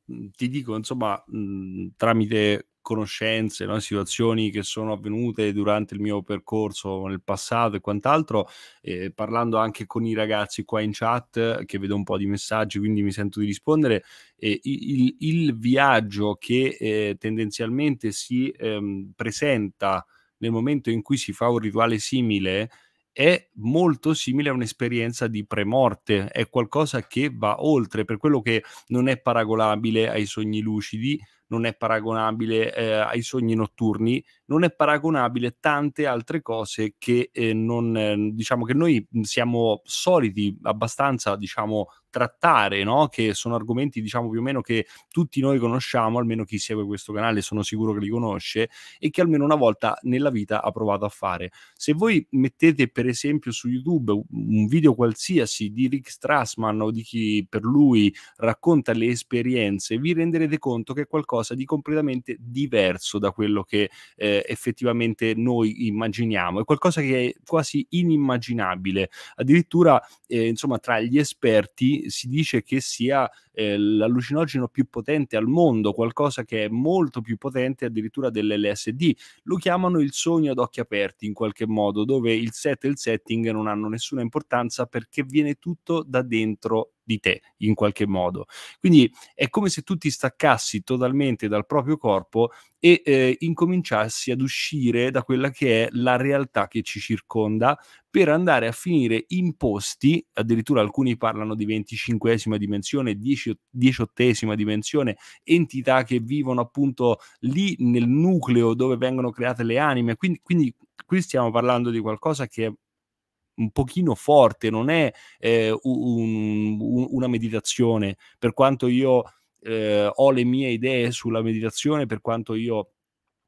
mm, ti dico, insomma, mh, mm, tramite conoscenze, no? situazioni che sono avvenute durante il mio percorso nel passato e quant'altro, eh, parlando anche con i ragazzi qua in chat che vedo un po' di messaggi, quindi mi sento di rispondere, eh, il, il, viaggio che eh, tendenzialmente si ehm, presenta nel momento in cui si fa un rituale simile è molto simile a un'esperienza di premorte, è qualcosa che va oltre, per quello che non è paragonabile ai sogni lucidi, non è paragonabile eh, ai sogni notturni, non è paragonabile a tante altre cose che eh, non, ehm, diciamo che noi mhmm, siamo soliti abbastanza, diciamo, trattare, no? che sono argomenti diciamo più o meno che tutti noi conosciamo, almeno chi segue questo canale sono sicuro che li conosce e che almeno una volta nella vita ha provato a fare. Se voi mettete per esempio su YouTube un video qualsiasi di Rick Strassman o di chi per lui racconta le esperienze, vi renderete conto che qualcosa qualcosa di completamente diverso da quello che eh, effettivamente noi immaginiamo, è qualcosa che è quasi inimmaginabile. Addirittura, eh, insomma, tra gli esperti si dice che sia eh, l'allucinogeno più potente al mondo, qualcosa che è molto più potente addirittura dell'LSD. Lo chiamano il sogno ad occhi aperti in qualche modo, dove il set e il setting non hanno nessuna importanza perché viene tutto da dentro di te in qualche modo. Quindi è come se tu ti staccassi totalmente dal proprio corpo e eh, incominciarsi ad uscire da quella che è la realtà che ci circonda per andare a finire in posti, addirittura alcuni parlano di venticinquesima dimensione, diciottesima dimensione, entità che vivono appunto lì nel nucleo dove vengono create le anime, quindi, quindi qui stiamo parlando di qualcosa che è un pochino forte, non è eh, un, un, una meditazione, per quanto io eh, ho le mie idee sulla meditazione per quanto io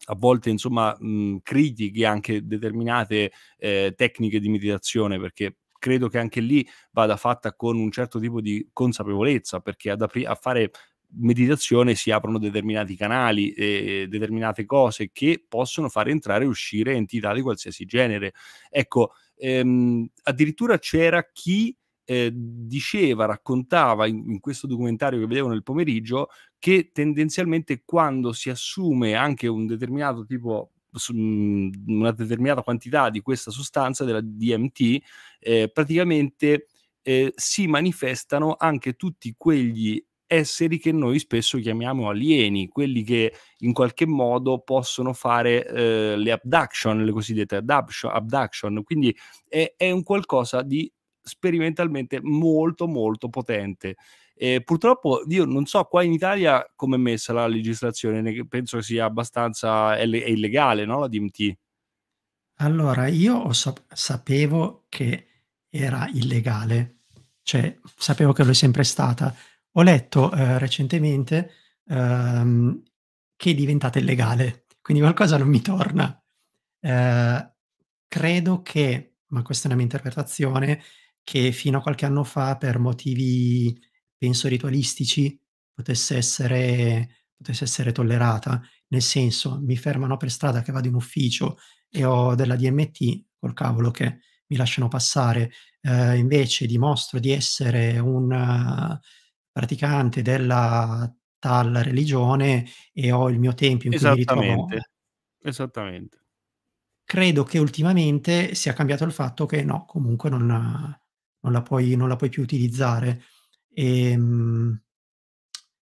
a volte insomma mh, mhmm, critichi anche determinate eh, tecniche di meditazione perché credo che anche lì vada fatta con un certo tipo di consapevolezza perché ad apri- a fare meditazione si aprono determinati canali e ehm, determinate cose che possono fare entrare e uscire entità di qualsiasi genere ecco ehm, addirittura c'era chi eh, diceva, raccontava in, in, questo documentario che vedevo nel pomeriggio, che tendenzialmente quando si assume anche un determinato tipo mm, una determinata quantità di questa sostanza della DMT, eh, praticamente eh, si manifestano anche tutti quegli esseri che noi spesso chiamiamo alieni, quelli che in qualche modo possono fare eh, le abduction, le cosiddette abduction, abduction. quindi è, è, un qualcosa di sperimentalmente molto molto potente. E eh, purtroppo io non so qua in Italia come è messa la legislazione, penso che sia abbastanza è illegale, no? La DMT. Allora, io sap- sapevo che era illegale, cioè sapevo che lo è sempre stata. Ho letto eh, recentemente ehm, che è diventata illegale, quindi qualcosa non mi torna. Eh, credo che, ma questa è una mia interpretazione, che fino a qualche anno fa per motivi, penso, ritualistici potesse essere, potesse essere tollerata. Nel senso, mi fermano per strada che vado in ufficio e ho della DMT, col cavolo che mi lasciano passare, eh, invece dimostro di essere un praticante della tal religione e ho il mio tempio in cui mi ritrovo. Esattamente. Credo che ultimamente sia cambiato il fatto che no, comunque non, non la puoi, non la puoi più utilizzare. E, ehm, mh,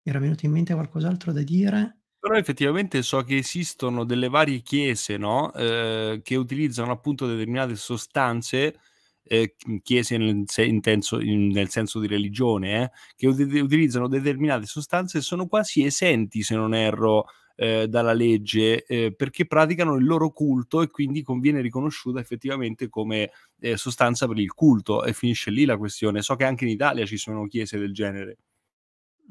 era venuto in mente qualcos'altro da dire? Però effettivamente so che esistono delle varie chiese no? eh, che utilizzano appunto determinate sostanze, eh, chiese nel, senso, nel senso di religione, eh, che utilizzano determinate sostanze e sono quasi esenti, se non erro, eh, dalla legge eh, perché praticano il loro culto e quindi conviene riconosciuta effettivamente come eh, sostanza per il culto e finisce lì la questione. So che anche in Italia ci sono chiese del genere.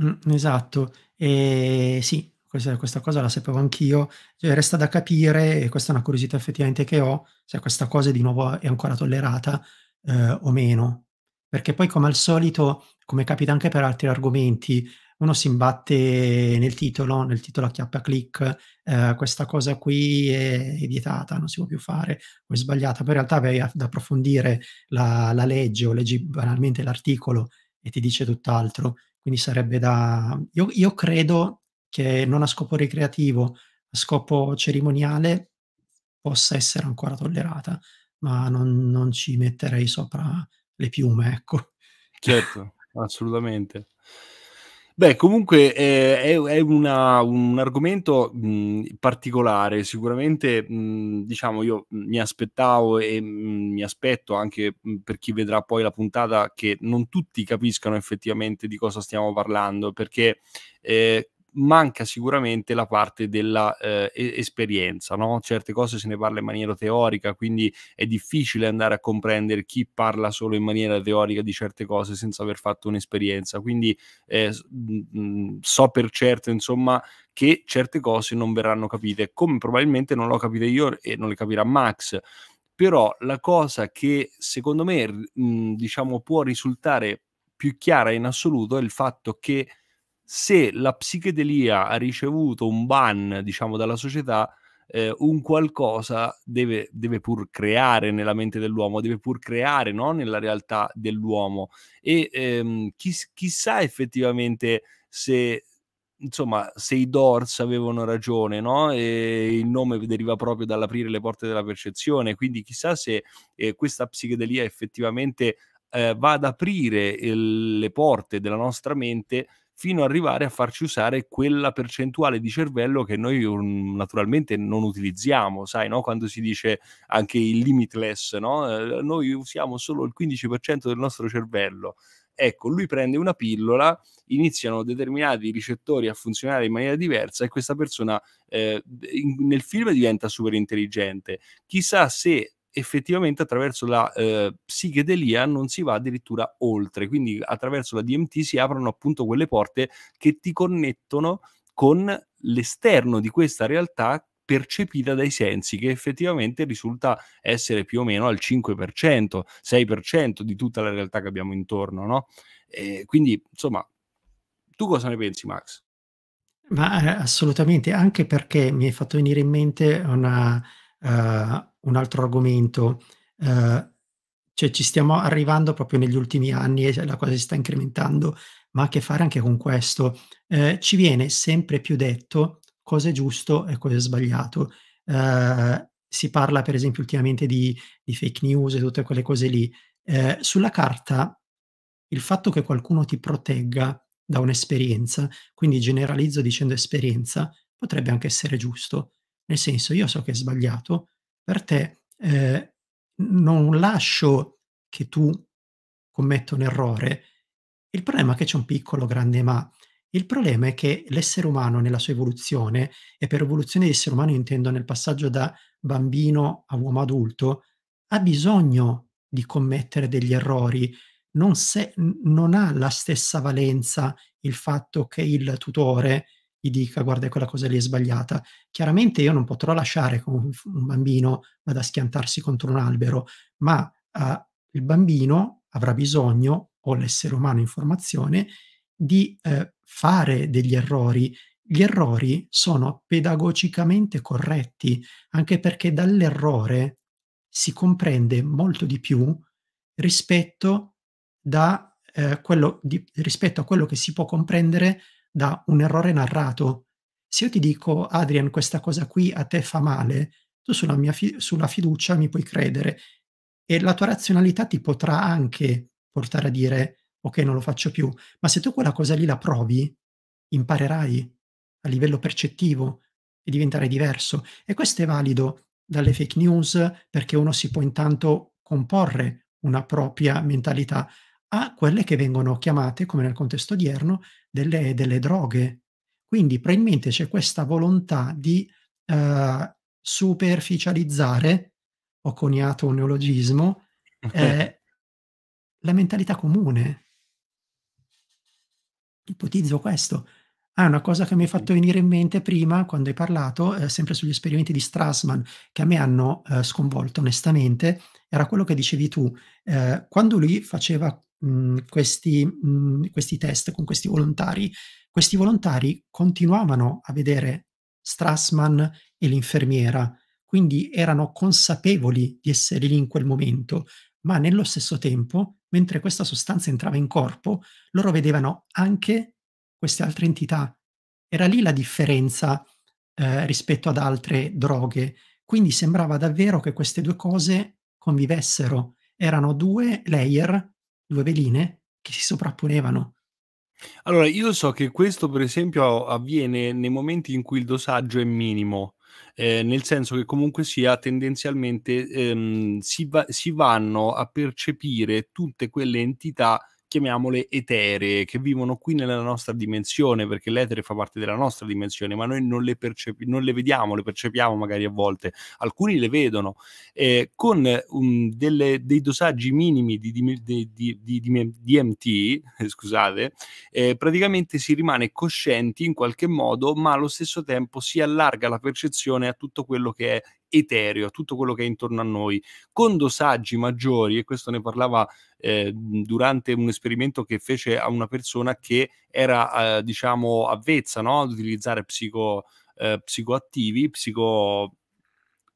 Mm, esatto, e sì, questa, questa, cosa la sapevo anch'io, cioè, resta da capire, e questa è una curiosità effettivamente che ho, se questa cosa di nuovo è ancora tollerata eh, o meno. Perché poi come al solito, come capita anche per altri argomenti, uno si imbatte nel titolo, nel titolo a chiappa click, eh, questa cosa qui è, vietata, non si può più fare, o è sbagliata, poi in realtà vai ad approfondire la, la legge o leggi banalmente l'articolo e ti dice tutt'altro, quindi sarebbe da... Io, io credo che non a scopo ricreativo, a scopo cerimoniale, possa essere ancora tollerata, ma non, non ci metterei sopra le piume, ecco. Certo, assolutamente. Beh, comunque eh, è, è una, un argomento mh, mhmm, particolare, sicuramente mh, mhmm, diciamo io mi aspettavo e mh, mhmm, mi aspetto anche per chi vedrà poi la puntata che non tutti capiscano effettivamente di cosa stiamo parlando, perché eh, manca sicuramente la parte dell'esperienza, eh, no? certe cose se ne parla in maniera teorica, quindi è difficile andare a comprendere chi parla solo in maniera teorica di certe cose senza aver fatto un'esperienza, quindi eh, mh, so per certo insomma che certe cose non verranno capite, come probabilmente non l'ho capita io e non le capirà Max però la cosa che secondo me mh, diciamo può risultare più chiara in assoluto è il fatto che se la psichedelia ha ricevuto un ban, diciamo, dalla società, eh, un qualcosa deve, deve, pur creare nella mente dell'uomo, deve pur creare no? nella realtà dell'uomo. E ehm, chi, chissà effettivamente se, insomma, se i Dors avevano ragione, no? E il nome deriva proprio dall'aprire le porte della percezione, quindi chissà se eh, questa psichedelia effettivamente eh, va ad aprire il, le porte della nostra mente fino ad arrivare a farci usare quella percentuale di cervello che noi naturalmente non utilizziamo, sai, no? quando si dice anche il limitless, no? Eh, noi usiamo solo il 15% del nostro cervello. Ecco, lui prende una pillola, iniziano determinati ricettori a funzionare in maniera diversa e questa persona eh, in, nel film diventa super intelligente. Chissà se effettivamente attraverso la eh, psichedelia non si va addirittura oltre, quindi attraverso la DMT si aprono appunto quelle porte che ti connettono con l'esterno di questa realtà percepita dai sensi, che effettivamente risulta essere più o meno al 5%, 6% di tutta la realtà che abbiamo intorno, no? E quindi, insomma, tu cosa ne pensi, Max? Ma eh, assolutamente, anche perché mi è fatto venire in mente una, eh, un altro argomento, eh, cioè ci stiamo arrivando proprio negli ultimi anni e la cosa si sta incrementando, ma a che fare anche con questo? Eh, ci viene sempre più detto cosa è giusto e cosa è sbagliato. Eh, si parla per esempio ultimamente di, di, fake news e tutte quelle cose lì. Eh, sulla carta il fatto che qualcuno ti protegga da un'esperienza, quindi generalizzo dicendo esperienza, potrebbe anche essere giusto. Nel senso, io so che è sbagliato, per te eh, non lascio che tu commetta un errore. Il problema è che c'è un piccolo grande ma. Il problema è che l'essere umano nella sua evoluzione, e per evoluzione di essere umano intendo nel passaggio da bambino a uomo adulto, ha bisogno di commettere degli errori. Non, se, non ha la stessa valenza il fatto che il tutore gli dica guarda quella cosa lì è sbagliata. Chiaramente io non potrò lasciare che un, un bambino vada a schiantarsi contro un albero, ma eh, il bambino avrà bisogno, o l'essere umano in formazione, di eh, fare degli errori. Gli errori sono pedagogicamente corretti, anche perché dall'errore si comprende molto di più rispetto, da, eh, quello di, rispetto a quello che si può comprendere da un errore narrato. Se io ti dico, Adrian, questa cosa qui a te fa male, tu sulla, mia fi- sulla fiducia mi puoi credere e la tua razionalità ti potrà anche portare a dire, ok, non lo faccio più, ma se tu quella cosa lì la provi, imparerai a livello percettivo e diventerai diverso. E questo è valido dalle fake news perché uno si può intanto comporre una propria mentalità a quelle che vengono chiamate, come nel contesto odierno, delle, delle droghe. Quindi probabilmente c'è questa volontà di eh, superficializzare, ho coniato un neologismo, eh, la mentalità comune. Ipotizzo questo. Ah, una cosa che mi hai fatto venire in mente prima, quando hai parlato, eh, sempre sugli esperimenti di Strassman, che a me hanno eh, sconvolto onestamente, era quello che dicevi tu. Eh, quando lui faceva mh, questi, mh, questi test con questi volontari, questi volontari continuavano a vedere Strassman e l'infermiera, quindi erano consapevoli di essere lì in quel momento, ma nello stesso tempo, mentre questa sostanza entrava in corpo, loro vedevano anche queste altre entità. Era lì la differenza eh, rispetto ad altre droghe, quindi sembrava davvero che queste due cose convivessero, erano due layer due veline che si sovrapponevano. Allora, io so che questo, per esempio, avviene nei momenti in cui il dosaggio è minimo, eh, nel senso che comunque sia tendenzialmente ehm, si, va- si vanno a percepire tutte quelle entità chiamiamole eteree, che vivono qui nella nostra dimensione, perché l'etere fa parte della nostra dimensione, ma noi non le, percep- non le vediamo, le percepiamo magari a volte, alcuni le vedono, eh, con um, delle, dei dosaggi minimi di, di, di, di DMT, eh, scusate, eh, praticamente si rimane coscienti in qualche modo, ma allo stesso tempo si allarga la percezione a tutto quello che è etereo, a tutto quello che è intorno a noi, con dosaggi maggiori, e questo ne parlava eh, durante un esperimento che fece a una persona che era, eh, diciamo, avvezza no? ad utilizzare psico, eh, psicoattivi, psico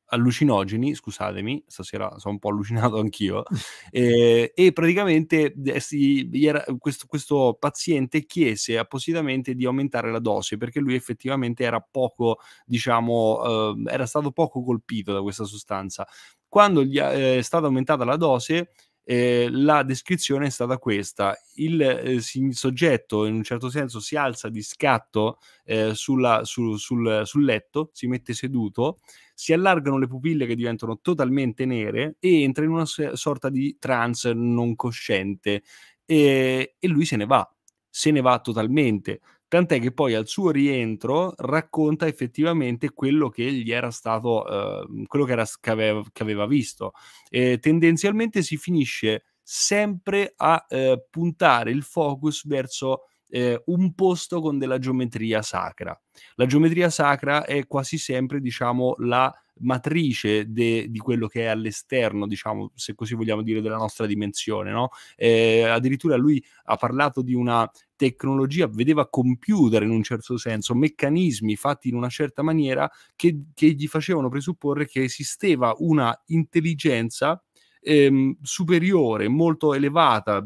allucinogeni, scusatemi, stasera sono un po' allucinato anch'io, eh, e praticamente eh, si, era, questo, questo, paziente chiese appositamente di aumentare la dose perché lui effettivamente era poco, diciamo, eh, era stato poco colpito da questa sostanza. Quando gli eh, è stata aumentata la dose, eh, la descrizione è stata questa. Il, eh, soggetto in un certo senso si alza di scatto eh, sulla, su, sul, sul, letto, si mette seduto, si allargano le pupille che diventano totalmente nere e entra in una sorta di trance non cosciente e, e lui se ne va, se ne va totalmente tant'è che poi al suo rientro racconta effettivamente quello che gli era stato, eh, quello che, era, che, aveva, che, aveva, visto. E tendenzialmente si finisce sempre a eh, puntare il focus verso eh, un posto con della geometria sacra. La geometria sacra è quasi sempre, diciamo, la matrice de, di quello che è all'esterno, diciamo, se così vogliamo dire, della nostra dimensione. No? Eh, addirittura lui ha parlato di una tecnologia, vedeva computer in un certo senso, meccanismi fatti in una certa maniera che, che gli facevano presupporre che esisteva una intelligenza Ehm, superiore, molto elevata,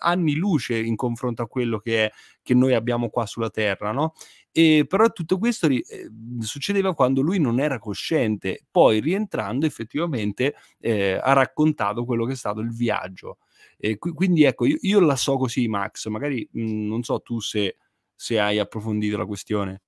anni luce in confronto a quello che, è, che noi abbiamo qua sulla Terra, no? E però tutto questo ri- eh, succedeva quando lui non era cosciente, poi rientrando effettivamente eh, ha raccontato quello che è stato il viaggio. Eh, qui, quindi ecco, io, io, la so così Max, magari mh, mm, non so tu se, se, hai approfondito la questione.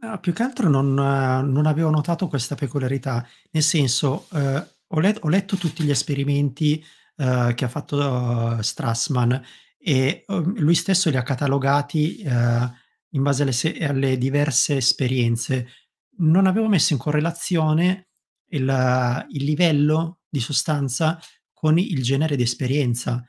No, più che altro non, non, avevo notato questa peculiarità, nel senso eh, ho, let- ho, letto tutti gli esperimenti eh, che ha fatto eh, Strassman e um, lui stesso li ha catalogati in base alle, se- alle diverse esperienze, non avevo messo in correlazione il, il livello di sostanza con il genere di esperienza,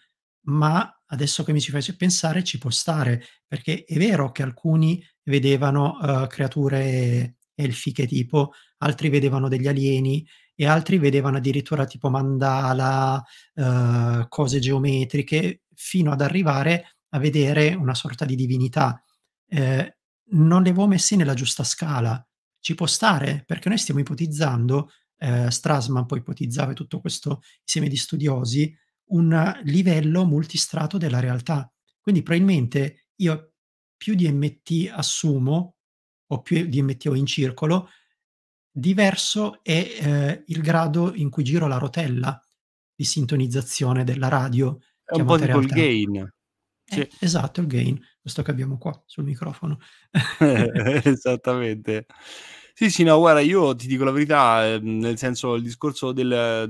ma adesso che mi ci face pensare ci può stare, perché è vero che alcuni vedevano uh, creature elfiche tipo, altri vedevano degli alieni e altri vedevano addirittura tipo mandala, uh, cose geometriche, fino ad arrivare a vedere una sorta di divinità eh, non le avevo messe nella giusta scala. Ci può stare, perché noi stiamo ipotizzando, eh, Strasman poi ipotizzava tutto questo insieme di studiosi, un livello multistrato della realtà. Quindi probabilmente io più DMT assumo, o più DMT ho in circolo, diverso è eh, il grado in cui giro la rotella di sintonizzazione della radio. È un po' tipo realtà. il gain. Eh, sì. Esatto, il gain questo che abbiamo qua sul microfono. Esattamente. Sì, sì, no, guarda, io ti dico la verità, ehm, nel senso il discorso della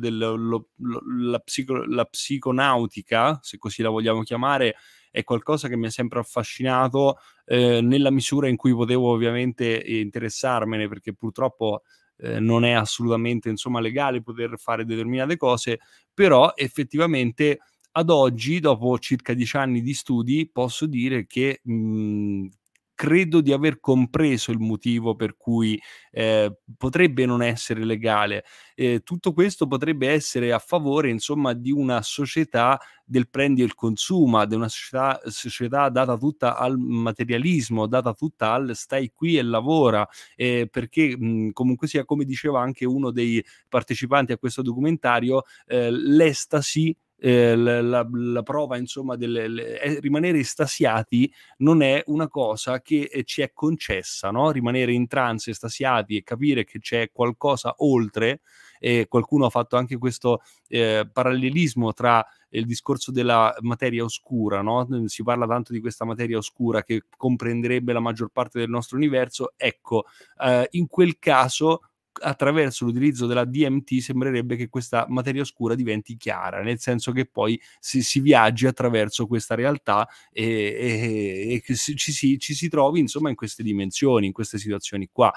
psico, psiconautica, se così la vogliamo chiamare, è qualcosa che mi ha sempre affascinato eh, nella misura in cui potevo ovviamente interessarmene, perché purtroppo eh, non è assolutamente insomma, legale poter fare determinate cose, però effettivamente ad oggi, dopo circa dieci anni di studi, posso dire che mh, mhmm, credo di aver compreso il motivo per cui eh, potrebbe non essere legale. Eh, tutto questo potrebbe essere a favore, insomma, di una società del prendi e il consuma, di una società, società, data tutta al materialismo, data tutta al stai qui e lavora, eh, perché mh, mhmm, comunque sia, come diceva anche uno dei partecipanti a questo documentario, ehm, l'estasi eh, la, la, la, prova, insomma, del le, rimanere estasiati non è una cosa che eh, ci è concessa, no? Rimanere in trance, estasiati e capire che c'è qualcosa oltre. E qualcuno ha fatto anche questo eh, parallelismo tra il discorso della materia oscura, no? si parla tanto di questa materia oscura che comprenderebbe la maggior parte del nostro universo, ecco, eh, in quel caso attraverso l'utilizzo della DMT sembrerebbe che questa materia oscura diventi chiara, nel senso che poi si, si viaggi attraverso questa realtà e, e, e ci, si, ci si trovi insomma in queste dimensioni, in queste situazioni qua.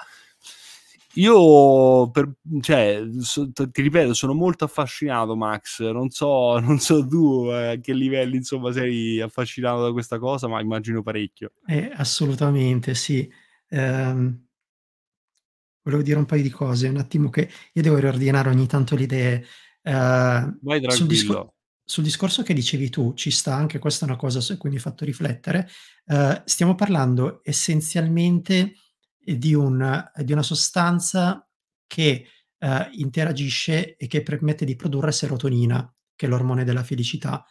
Io, per, cioè, so, ti ripeto, sono molto affascinato, Max. Non so, non so tu eh, a che livello insomma, sei affascinato da questa cosa, ma immagino parecchio. Eh, assolutamente, sì. Um, volevo dire un paio di cose, un attimo che io devo riordinare ogni tanto le idee. Uh, Vai tranquillo. Sul, discor- sul, discorso che dicevi tu, ci sta anche questa è una cosa su cui mi hai fatto riflettere, uh, stiamo parlando essenzialmente eh, di, un, eh, di una sostanza che uh, interagisce e che permette di produrre serotonina, che è l'ormone della felicità,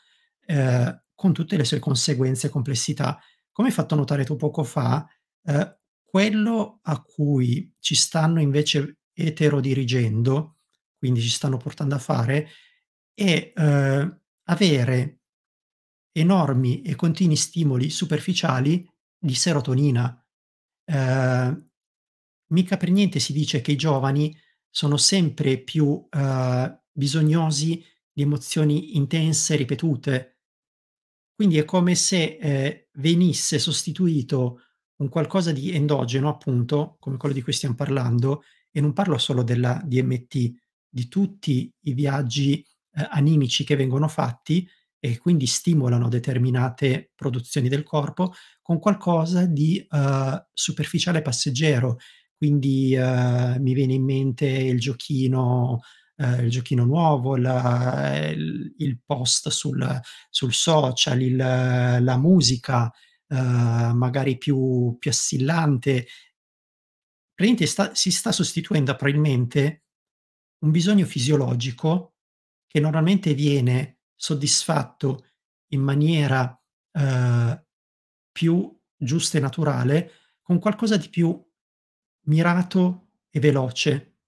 con tutte le sue conseguenze e complessità. Come hai fatto notare tu poco fa, eh, quello a cui ci stanno invece eterodirigendo, quindi ci stanno portando a fare, è eh, avere enormi e continui stimoli superficiali di serotonina. Eh, mica per niente si dice che i giovani sono sempre più eh, bisognosi di emozioni intense, ripetute. Quindi è come se eh, venisse sostituito un qualcosa di endogeno, appunto, come quello di cui stiamo parlando, e non parlo solo della DMT, di tutti i viaggi eh, animici che vengono fatti e quindi stimolano determinate produzioni del corpo con qualcosa di eh, superficiale passeggero. Quindi eh, mi viene in mente il giochino Uh, il giochino nuovo, la, il, il, post sul, sul social, il, la musica, eh, magari più, più assillante. Praticamente sta, si sta sostituendo probabilmente un bisogno fisiologico che normalmente viene soddisfatto in maniera uh, più giusta e naturale con qualcosa di più mirato e veloce.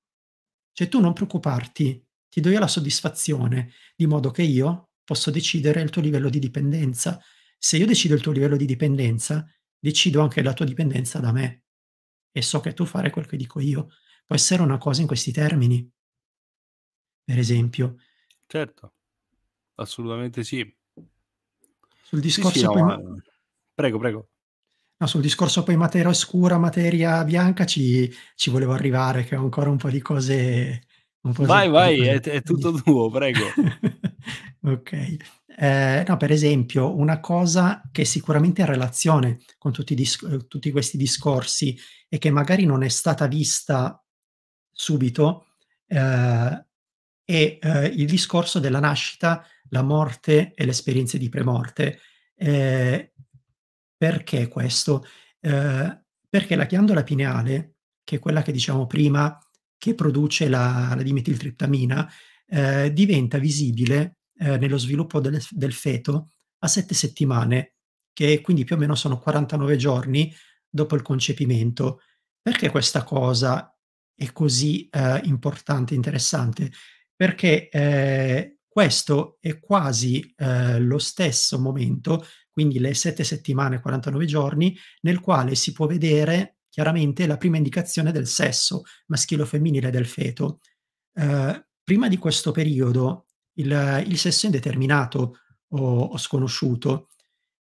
Cioè tu non preoccuparti, ti do io la soddisfazione, di modo che io posso decidere il tuo livello di dipendenza, se io decido il tuo livello di dipendenza, decido anche la tua dipendenza da me e so che tu fare quel che dico io. Può essere una cosa in questi termini, per esempio. Certo, assolutamente sì. Sul discorso sì, sì, no, Ma... Prego, prego. No, sul discorso poi materia oscura, materia bianca ci, ci volevo arrivare, che ho ancora un po' di cose... Po vai, di... vai, è, è tutto tuo, prego. ok. Eh, no, per esempio, una cosa che sicuramente è in relazione con tutti, dis- eh, tutti questi discorsi e che magari non è stata vista subito eh, è eh, il discorso della nascita, la morte e le esperienze di premorte. Eh, perché questo? Eh, perché la ghiandola pineale, che è quella che diciamo prima, che produce la, la dimetiltriptamina, diventa visibile eh, nello sviluppo del, del feto a sette settimane, che quindi più o meno sono 49 giorni dopo il concepimento. Perché questa cosa è così eh, importante interessante? Perché eh, questo è quasi eh, lo stesso momento, quindi le sette settimane e 49 giorni, nel quale si può vedere chiaramente la prima indicazione del sesso maschile o femminile del feto. Eh, prima di questo periodo il, il sesso indeterminato o, o sconosciuto.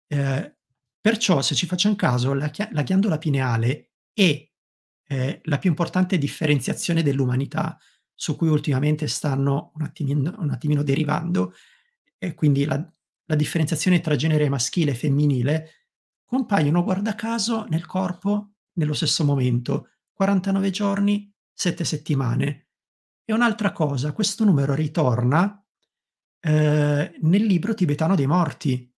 Eh, perciò, se ci facciamo caso, la, la, ghiandola pineale è eh, la più importante differenziazione dell'umanità, su cui ultimamente stanno un attimino, un attimino derivando, e quindi la, la differenziazione tra genere maschile e femminile, compaiono, guarda caso, nel corpo nello stesso momento, 49 giorni, 7 settimane. E un'altra cosa, questo numero ritorna eh, nel libro tibetano dei morti.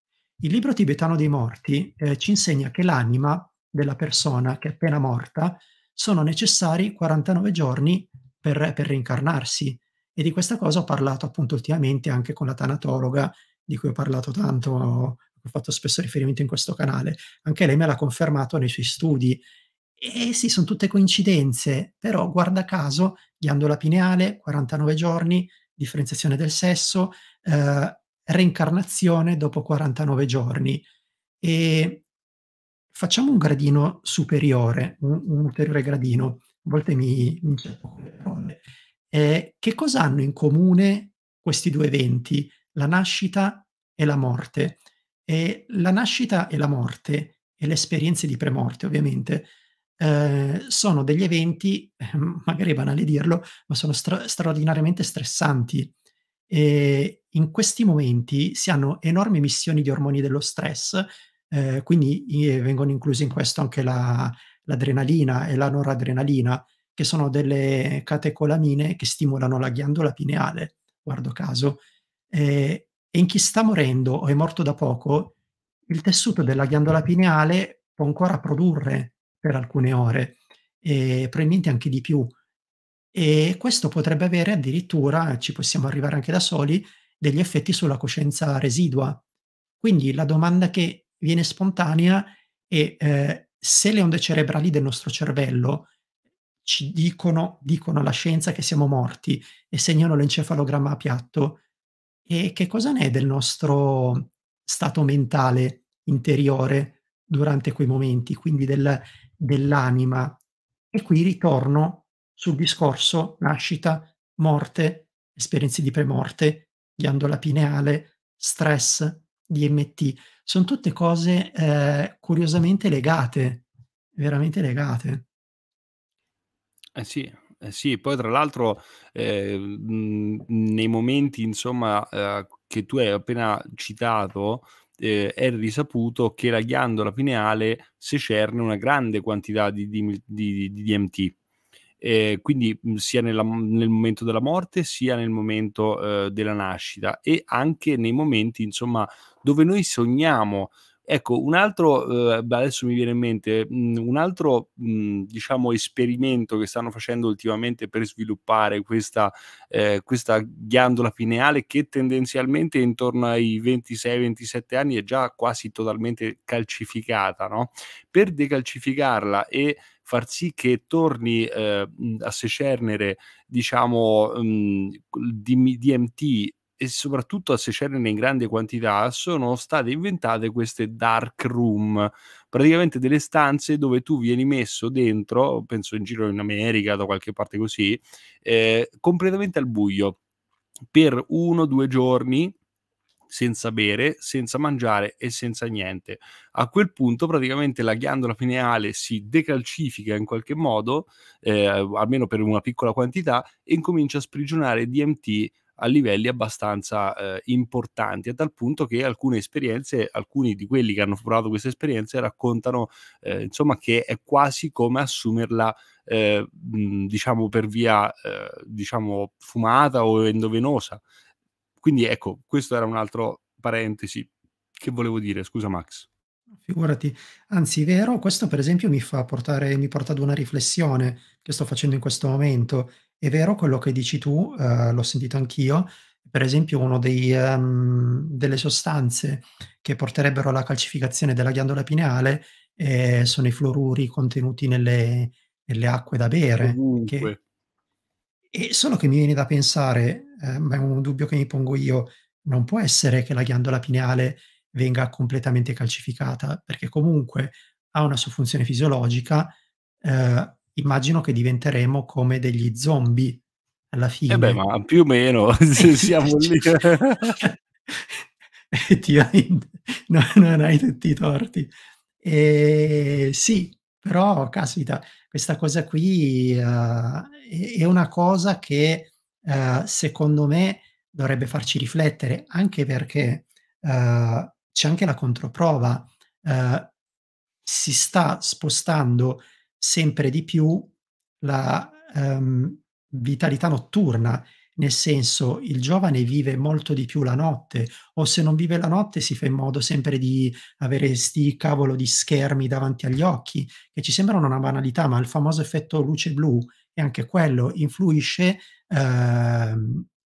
Il libro tibetano dei morti eh, ci insegna che l'anima della persona che è appena morta sono necessari 49 giorni per, per reincarnarsi. E di questa cosa ho parlato appunto ultimamente anche con la tanatologa di cui ho parlato tanto, ho fatto spesso riferimento in questo canale. Anche lei me l'ha confermato nei suoi studi. E sì, sono tutte coincidenze, però guarda caso, ghiandola pineale, 49 giorni, differenziazione del sesso, eh, reincarnazione dopo 49 giorni. E facciamo un gradino superiore, un, un ulteriore gradino, a volte mi, mi eh, Che cosa hanno in comune questi due eventi, la nascita e la morte? E la nascita e la morte, e le esperienze di premorte ovviamente, Ehm, sono degli eventi, ehm, magari è banale dirlo, ma sono stra- straordinariamente stressanti. E in questi momenti si hanno enormi emissioni di ormoni dello stress, eh, quindi eh, vengono inclusi in questo anche la, l'adrenalina e la noradrenalina, che sono delle catecolamine che stimolano la ghiandola pineale, guardo caso. e in chi sta morendo o è morto da poco, il tessuto della ghiandola pineale può ancora produrre per alcune ore, e probabilmente anche di più. E questo potrebbe avere addirittura, ci possiamo arrivare anche da soli, degli effetti sulla coscienza residua. Quindi la domanda che viene spontanea è eh, se le onde cerebrali del nostro cervello ci dicono, dicono alla scienza che siamo morti e segnano l'encefalogramma a piatto, e che cosa ne è del nostro stato mentale interiore durante quei momenti, quindi del, dell'anima. E qui ritorno sul discorso nascita, morte, esperienze di premorte, ghiandola pineale, stress, DMT. Sono tutte cose eh, curiosamente legate, veramente legate. Eh sì, eh sì, poi tra l'altro eh, mh, nei momenti insomma eh, che tu hai appena citato, eh, è risaputo che la ghiandola pineale secerne una grande quantità di, di, di, di DMT. Eh, quindi mm, sia nella, nel momento della morte sia nel momento eh, della nascita e anche nei momenti insomma dove noi sogniamo Ecco, un altro, eh, adesso mi viene in mente, mh, mm, un altro, mh, mm, diciamo, esperimento che stanno facendo ultimamente per sviluppare questa, eh, questa ghiandola pineale che tendenzialmente intorno ai 26-27 anni è già quasi totalmente calcificata, no? Per decalcificarla e far sì che torni eh, mm, a secernere diciamo mh, DMT e soprattutto a Seychelles in grande quantità, sono state inventate queste dark room, praticamente delle stanze dove tu vieni messo dentro, penso in giro in America, da qualche parte così, eh, completamente al buio per uno o due giorni senza bere, senza mangiare e senza niente. A quel punto praticamente la ghiandola pineale si decalcifica in qualche modo, eh, almeno per una piccola quantità, e incomincia a sprigionare DMT a livelli abbastanza eh, importanti, a tal punto che alcune esperienze, alcuni di quelli che hanno provato queste esperienze raccontano eh, insomma che è quasi come assumerla eh, diciamo per via eh, diciamo fumata o endovenosa. Quindi ecco, questo era un altro parentesi che volevo dire, scusa Max. Figurati, anzi, vero, questo per esempio mi fa portare, mi porta ad una riflessione che sto facendo in questo momento, è vero quello che dici tu, eh, l'ho sentito anch'io. Per esempio, una um, ehm, delle sostanze che porterebbero alla calcificazione della ghiandola pineale eh, sono i fluoruri contenuti nelle, nelle acque da bere. Che, e solo che mi viene da pensare, eh, ma è un dubbio che mi pongo io, non può essere che la ghiandola pineale venga completamente calcificata, perché comunque ha una sua funzione fisiologica, eh, immagino che diventeremo come degli zombie alla fine. Eh beh, ma più o meno siamo lì. Cioè, effettivamente, no, non hai tutti i torti. E, ehm, sì, però, caspita, questa cosa qui uh, è una cosa che uh, secondo me dovrebbe farci riflettere, anche perché uh, c'è anche la controprova. si sta spostando sempre di più la um, vitalità notturna, nel senso il giovane vive molto di più la notte o se non vive la notte si fa in modo sempre di avere sti cavolo di schermi davanti agli occhi, che ci sembrano una banalità, ma il famoso effetto luce blu e anche quello influisce eh,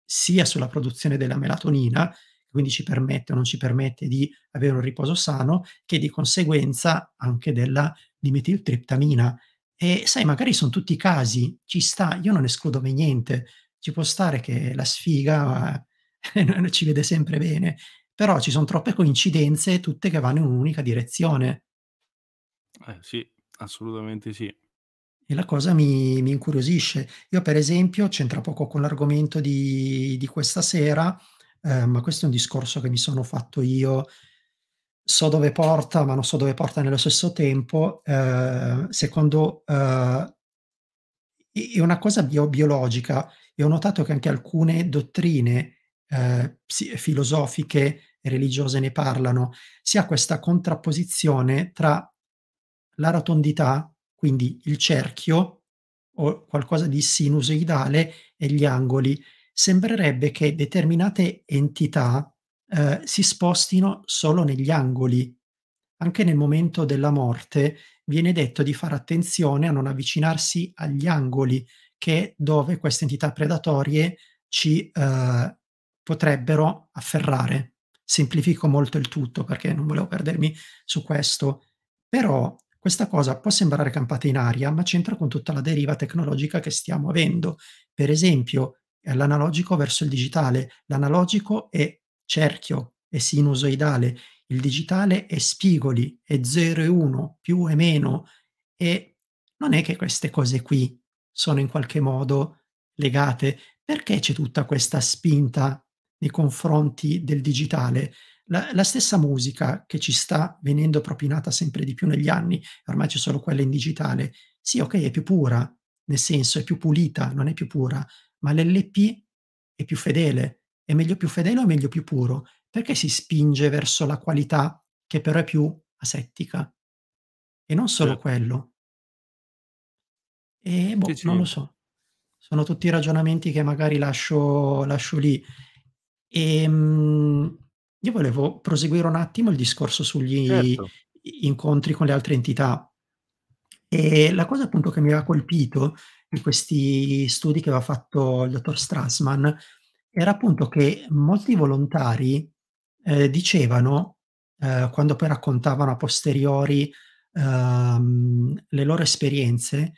sia sulla produzione della melatonina quindi ci permette o non ci permette di avere un riposo sano, che di conseguenza anche della dimetiltriptamina. E sai, magari sono tutti casi, ci sta, io non escludo mai niente, ci può stare che la sfiga eh, ci vede sempre bene, però ci sono troppe coincidenze, tutte che vanno in un'unica direzione. Eh, sì, assolutamente sì. E la cosa mi, mi, incuriosisce. Io, per esempio, c'entra poco con l'argomento di, di questa sera, eh, ma questo è un discorso che mi sono fatto io, so dove porta, ma non so dove porta nello stesso tempo, eh, secondo eh, è una cosa bio- biologica e ho notato che anche alcune dottrine eh, filosofiche e religiose ne parlano, si ha questa contrapposizione tra la rotondità, quindi il cerchio o qualcosa di sinusoidale e gli angoli sembrerebbe che determinate entità eh, si spostino solo negli angoli. Anche nel momento della morte viene detto di fare attenzione a non avvicinarsi agli angoli, che è dove queste entità predatorie ci eh, potrebbero afferrare. Semplifico molto il tutto perché non volevo perdermi su questo, però questa cosa può sembrare campata in aria, ma c'entra con tutta la deriva tecnologica che stiamo avendo. Per esempio, eh, l'analogico verso il digitale. L'analogico è cerchio, è sinusoidale, il digitale è spigoli, è 0 e 1, più e meno. E non è che queste cose qui sono in qualche modo legate. Perché c'è tutta questa spinta nei confronti del digitale? La, la, stessa musica che ci sta venendo propinata sempre di più negli anni, ormai ci sono quelle in digitale, sì, ok, è più pura, nel senso è più pulita, non è più pura, ma l'LP è più fedele. È meglio più fedele o meglio più puro? Perché si spinge verso la qualità che però è più asettica? E non solo sì. Certo. quello. E boh, sì, non lo so. Sono tutti ragionamenti che magari lascio, lascio lì. E, ehm, mh, io volevo proseguire un attimo il discorso sugli certo. incontri con le altre entità. E la cosa appunto che mi ha colpito in questi studi che aveva fatto il dottor Strassman era appunto che molti volontari eh, dicevano, eh, quando poi raccontavano a posteriori ehm, le loro esperienze,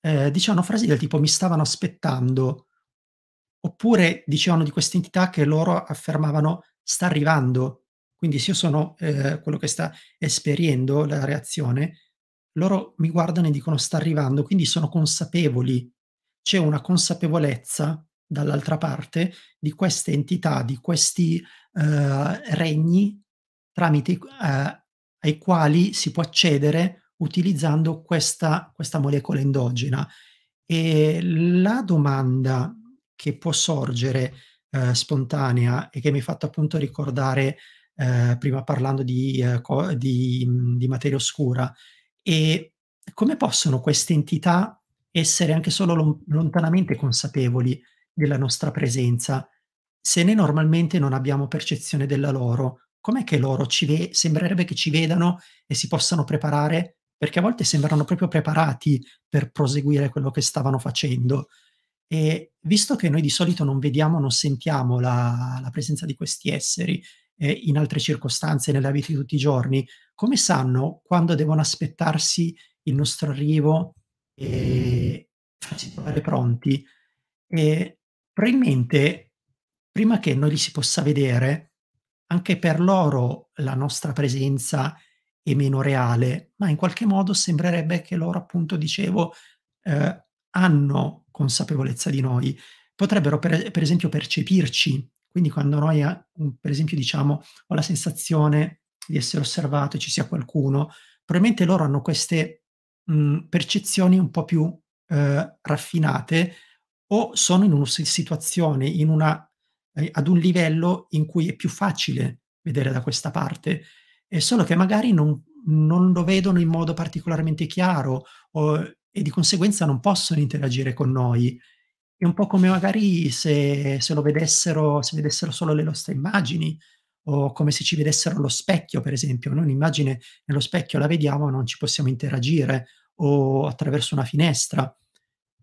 eh, dicevano frasi del tipo mi stavano aspettando, oppure dicevano di questa entità che loro affermavano sta arrivando, quindi se io sono eh, quello che sta esperiendo la reazione, loro mi guardano e dicono sta arrivando, quindi sono consapevoli, c'è una consapevolezza dall'altra parte di queste entità, di questi eh, regni tramite eh, ai quali si può accedere utilizzando questa, questa molecola endogena. E la domanda che può sorgere eh, spontanea e che mi ha fatto appunto ricordare eh, prima parlando di, eh, di, di materia oscura e come possono queste entità essere anche solo lontanamente consapevoli della nostra presenza se noi normalmente non abbiamo percezione della loro? Com'è che loro ci ve- sembrerebbe che ci vedano e si possano preparare? Perché a volte sembrano proprio preparati per proseguire quello che stavano facendo. E visto che noi di solito non vediamo, non sentiamo la, la presenza di questi esseri eh, in altre circostanze, nella vita di tutti i giorni, come sanno quando devono aspettarsi il nostro arrivo e farci trovare pronti? E probabilmente prima che noi li si possa vedere, anche per loro la nostra presenza è meno reale, ma in qualche modo sembrerebbe che loro, appunto, dicevo, eh, hanno consapevolezza di noi. Potrebbero, per, per esempio, percepirci. Quindi quando noi, per esempio, diciamo, ho la sensazione di essere osservato, ci sia qualcuno, probabilmente loro hanno queste mh, mhmm, percezioni un po' più eh, raffinate o sono in una situazione, in una, eh, ad un livello in cui è più facile vedere da questa parte, è solo che magari non, non lo vedono in modo particolarmente chiaro o, e di conseguenza non possono interagire con noi. È un po' come magari se, se lo vedessero, se vedessero solo le nostre immagini, o come se ci vedessero allo specchio, per esempio. Noi un'immagine nello specchio la vediamo, non ci possiamo interagire, o attraverso una finestra.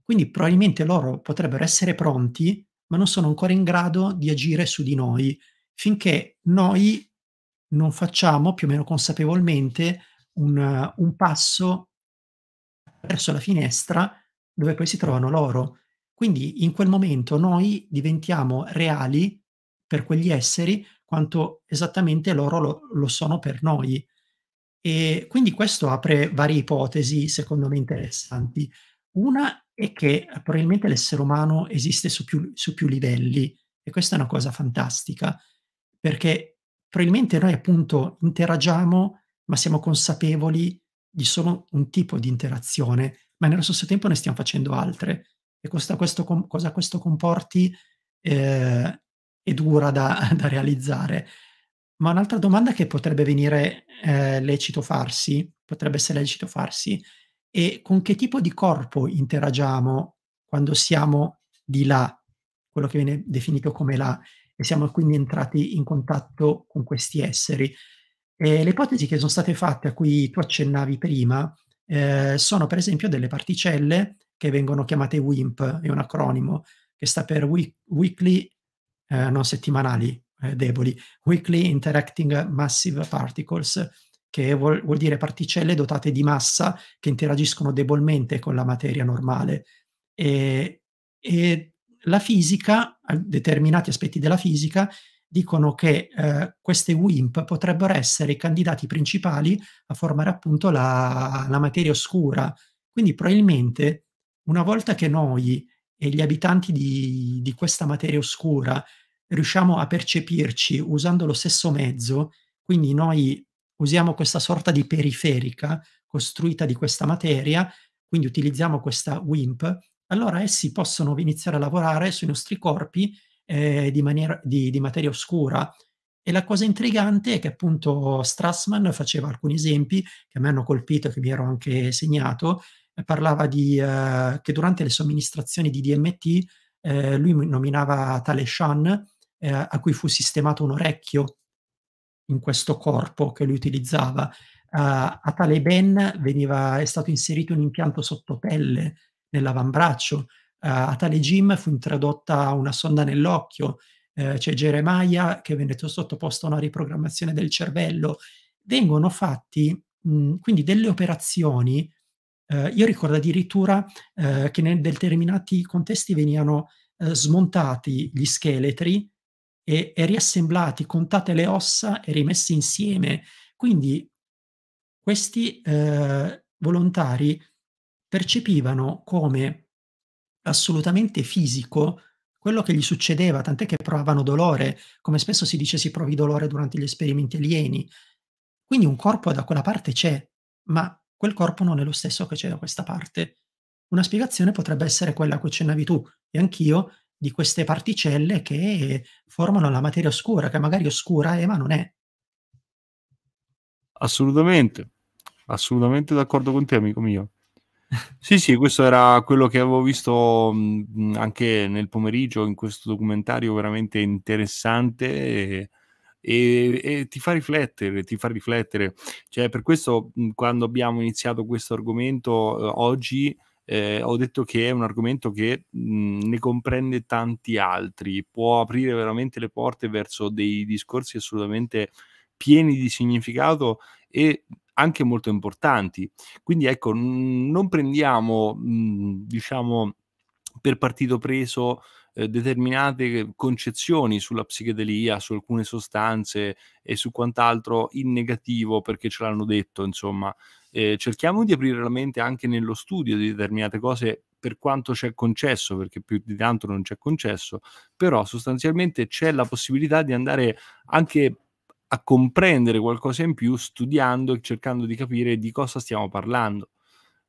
Quindi probabilmente loro potrebbero essere pronti, ma non sono ancora in grado di agire su di noi, finché noi non facciamo più o meno consapevolmente un, un passo verso la finestra dove poi si trovano loro. Quindi in quel momento noi diventiamo reali per quegli esseri quanto esattamente loro lo, lo sono per noi. E quindi questo apre varie ipotesi, secondo me, interessanti. Una è che probabilmente l'essere umano esiste su più, su più livelli, e questa è una cosa fantastica, perché probabilmente noi appunto interagiamo, ma siamo consapevoli di solo un tipo di interazione, ma nello stesso tempo ne stiamo facendo altre. E cosa questo, com- cosa questo comporti eh, e dura da, da realizzare. Ma un'altra domanda che potrebbe venire eh, lecito farsi, potrebbe essere lecito farsi, è con che tipo di corpo interagiamo quando siamo di là, quello che viene definito come là, e siamo quindi entrati in contatto con questi esseri. E le ipotesi che sono state fatte, a cui tu accennavi prima, eh, sono per esempio delle particelle che vengono chiamate WIMP, è un acronimo che sta per Weekly eh, non settimanali eh, deboli, Weakly Interacting Massive Particles, che vuol, vuol, dire particelle dotate di massa che interagiscono debolmente con la materia normale. E, e la fisica, determinati aspetti della fisica, dicono che eh, queste WIMP potrebbero essere i candidati principali a formare appunto la, la materia oscura. Quindi probabilmente una volta che noi e gli abitanti di, di questa materia oscura riusciamo a percepirci usando lo stesso mezzo, quindi noi usiamo questa sorta di periferica costruita di questa materia, quindi utilizziamo questa WIMP, allora essi possono iniziare a lavorare sui nostri corpi eh, di, maniera, di, di, materia oscura. E la cosa intrigante è che appunto Strassman faceva alcuni esempi che mi hanno colpito e che mi ero anche segnato, parlava di, eh, che durante le somministrazioni di DMT eh, lui nominava tale Sean eh, a cui fu sistemato un orecchio in questo corpo che lui utilizzava. Eh, a tale Ben veniva, è stato inserito un impianto sottopelle nell'avambraccio, eh, a tale Jim fu introdotta una sonda nell'occhio, eh, c'è Jeremiah che venne sottoposto a una riprogrammazione del cervello. Vengono fatti mh, quindi delle operazioni eh, io ricordo addirittura eh, che in determinati contesti venivano eh, smontati gli scheletri e, e riassemblati, contate le ossa e rimessi insieme. Quindi questi eh, volontari percepivano come assolutamente fisico quello che gli succedeva, tant'è che provavano dolore, come spesso si dice si provi dolore durante gli esperimenti alieni. Quindi un corpo da quella parte c'è, ma quel corpo non è lo stesso che c'è da questa parte. Una spiegazione potrebbe essere quella a cui accennavi tu e anch'io di queste particelle che formano la materia oscura, che magari è oscura è ma non è. Assolutamente, assolutamente d'accordo con te, amico mio. sì, sì, questo era quello che avevo visto mh, mm, anche nel pomeriggio in questo documentario veramente interessante. E e, e ti fa riflettere, ti fa riflettere. Cioè, per questo mhmm, quando abbiamo iniziato questo argomento eh, oggi eh, ho detto che è un argomento che mh, mhmm, ne comprende tanti altri, può aprire veramente le porte verso dei discorsi assolutamente pieni di significato e anche molto importanti. Quindi ecco, mh, non prendiamo, mh, mhmm, diciamo, per partito preso eh, determinate concezioni sulla psichedelia, su alcune sostanze e su quant'altro in negativo perché ce l'hanno detto, insomma. Eh, cerchiamo di aprire la mente anche nello studio di determinate cose per quanto c'è concesso, perché più di tanto non c'è concesso, però sostanzialmente c'è la possibilità di andare anche a comprendere qualcosa in più studiando e cercando di capire di cosa stiamo parlando.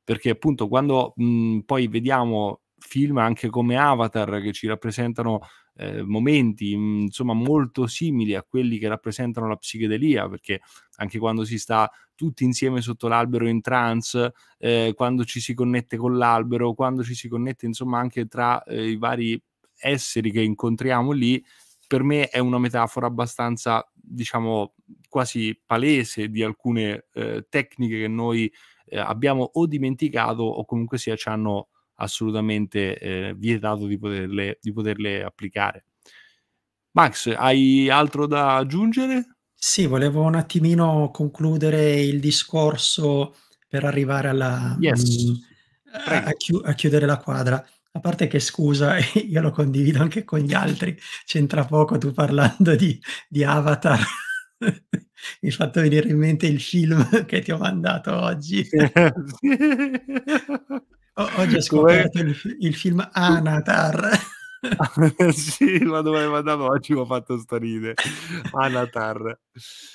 Perché appunto quando mh, mhmm, poi vediamo film anche come Avatar che ci rappresentano eh, momenti mm, insomma molto simili a quelli che rappresentano la psichedelia perché anche quando si sta tutti insieme sotto l'albero in trance eh, quando ci si connette con l'albero quando ci si connette insomma anche tra eh, i vari esseri che incontriamo lì per me è una metafora abbastanza diciamo quasi palese di alcune eh, tecniche che noi eh, abbiamo o dimenticato o comunque sia ci hanno assolutamente eh, vietato di poterle, di poterle applicare. Max, hai altro da aggiungere? Sì, volevo un attimino concludere il discorso per arrivare alla, yes. mh, mm, a, chi- a, chiudere la quadra. A parte che scusa, io lo condivido anche con gli altri, c'entra poco tu parlando di, di Avatar. Mi hai fatto venire in mente il film che ti ho mandato oggi. oggi ho scoperto il, il, film Anatar. sì, ma dove vado oggi mi ha fatto storire. Anatar,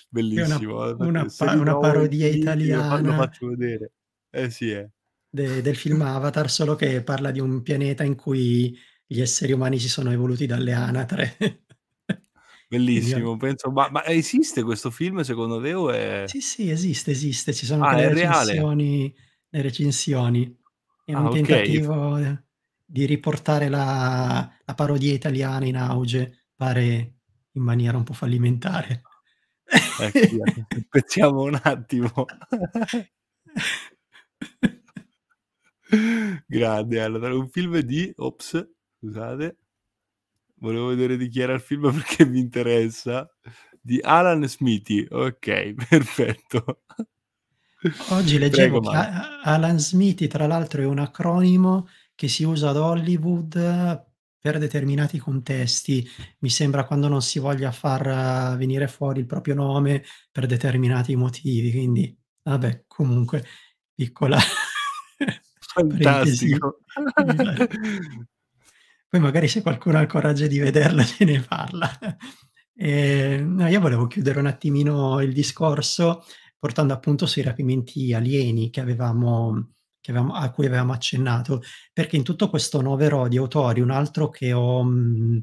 bellissimo. È una, una, pa- una parodia italiana. Lo faccio vedere. Eh sì, è. Eh. De, del film Avatar, solo che parla di un pianeta in cui gli esseri umani si sono evoluti dalle anatre. Bellissimo, penso, ma, ma, esiste questo film secondo te? È... Sì, sì, esiste, esiste, ci sono ah, le, recensioni, le recensioni. È ah, un ah, tentativo okay. di riportare la, la, parodia italiana in auge, pare in maniera un po' fallimentare. Ecco, aspettiamo un attimo. Grande, allora, un film di... Ops, scusate. Volevo vedere di chi era il film perché mi interessa. Di Alan Smithy. Ok, perfetto. Oggi leggevo Prego, che Alan Smithy, tra l'altro, è un acronimo che si usa ad Hollywood per determinati contesti, mi sembra quando non si voglia far eh, venire fuori il proprio nome per determinati motivi, quindi vabbè, comunque piccola fantastico. Poi magari se qualcuno ha il coraggio di vederla se ne parla. E, ehm, no, io volevo chiudere un attimino il discorso portando appunto sui rapimenti alieni che avevamo, che avevamo, a cui avevamo accennato, perché in tutto questo novero di autori, un altro che ho, mm,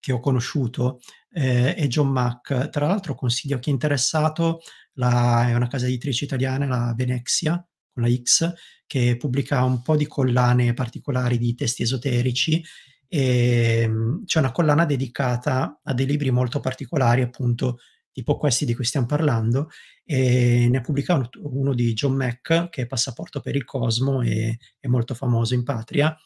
che ho conosciuto eh, è John Mack, tra l'altro consiglio a chi è interessato, la, è una casa editrice italiana, la Venexia, con la X, che pubblica un po' di collane particolari di testi esoterici e, mm, c'è una collana dedicata a dei libri molto particolari, appunto tipo questi di cui stiamo parlando, e ne ha pubblicato uno di John Mack, che è Passaporto per il Cosmo e è molto famoso in patria.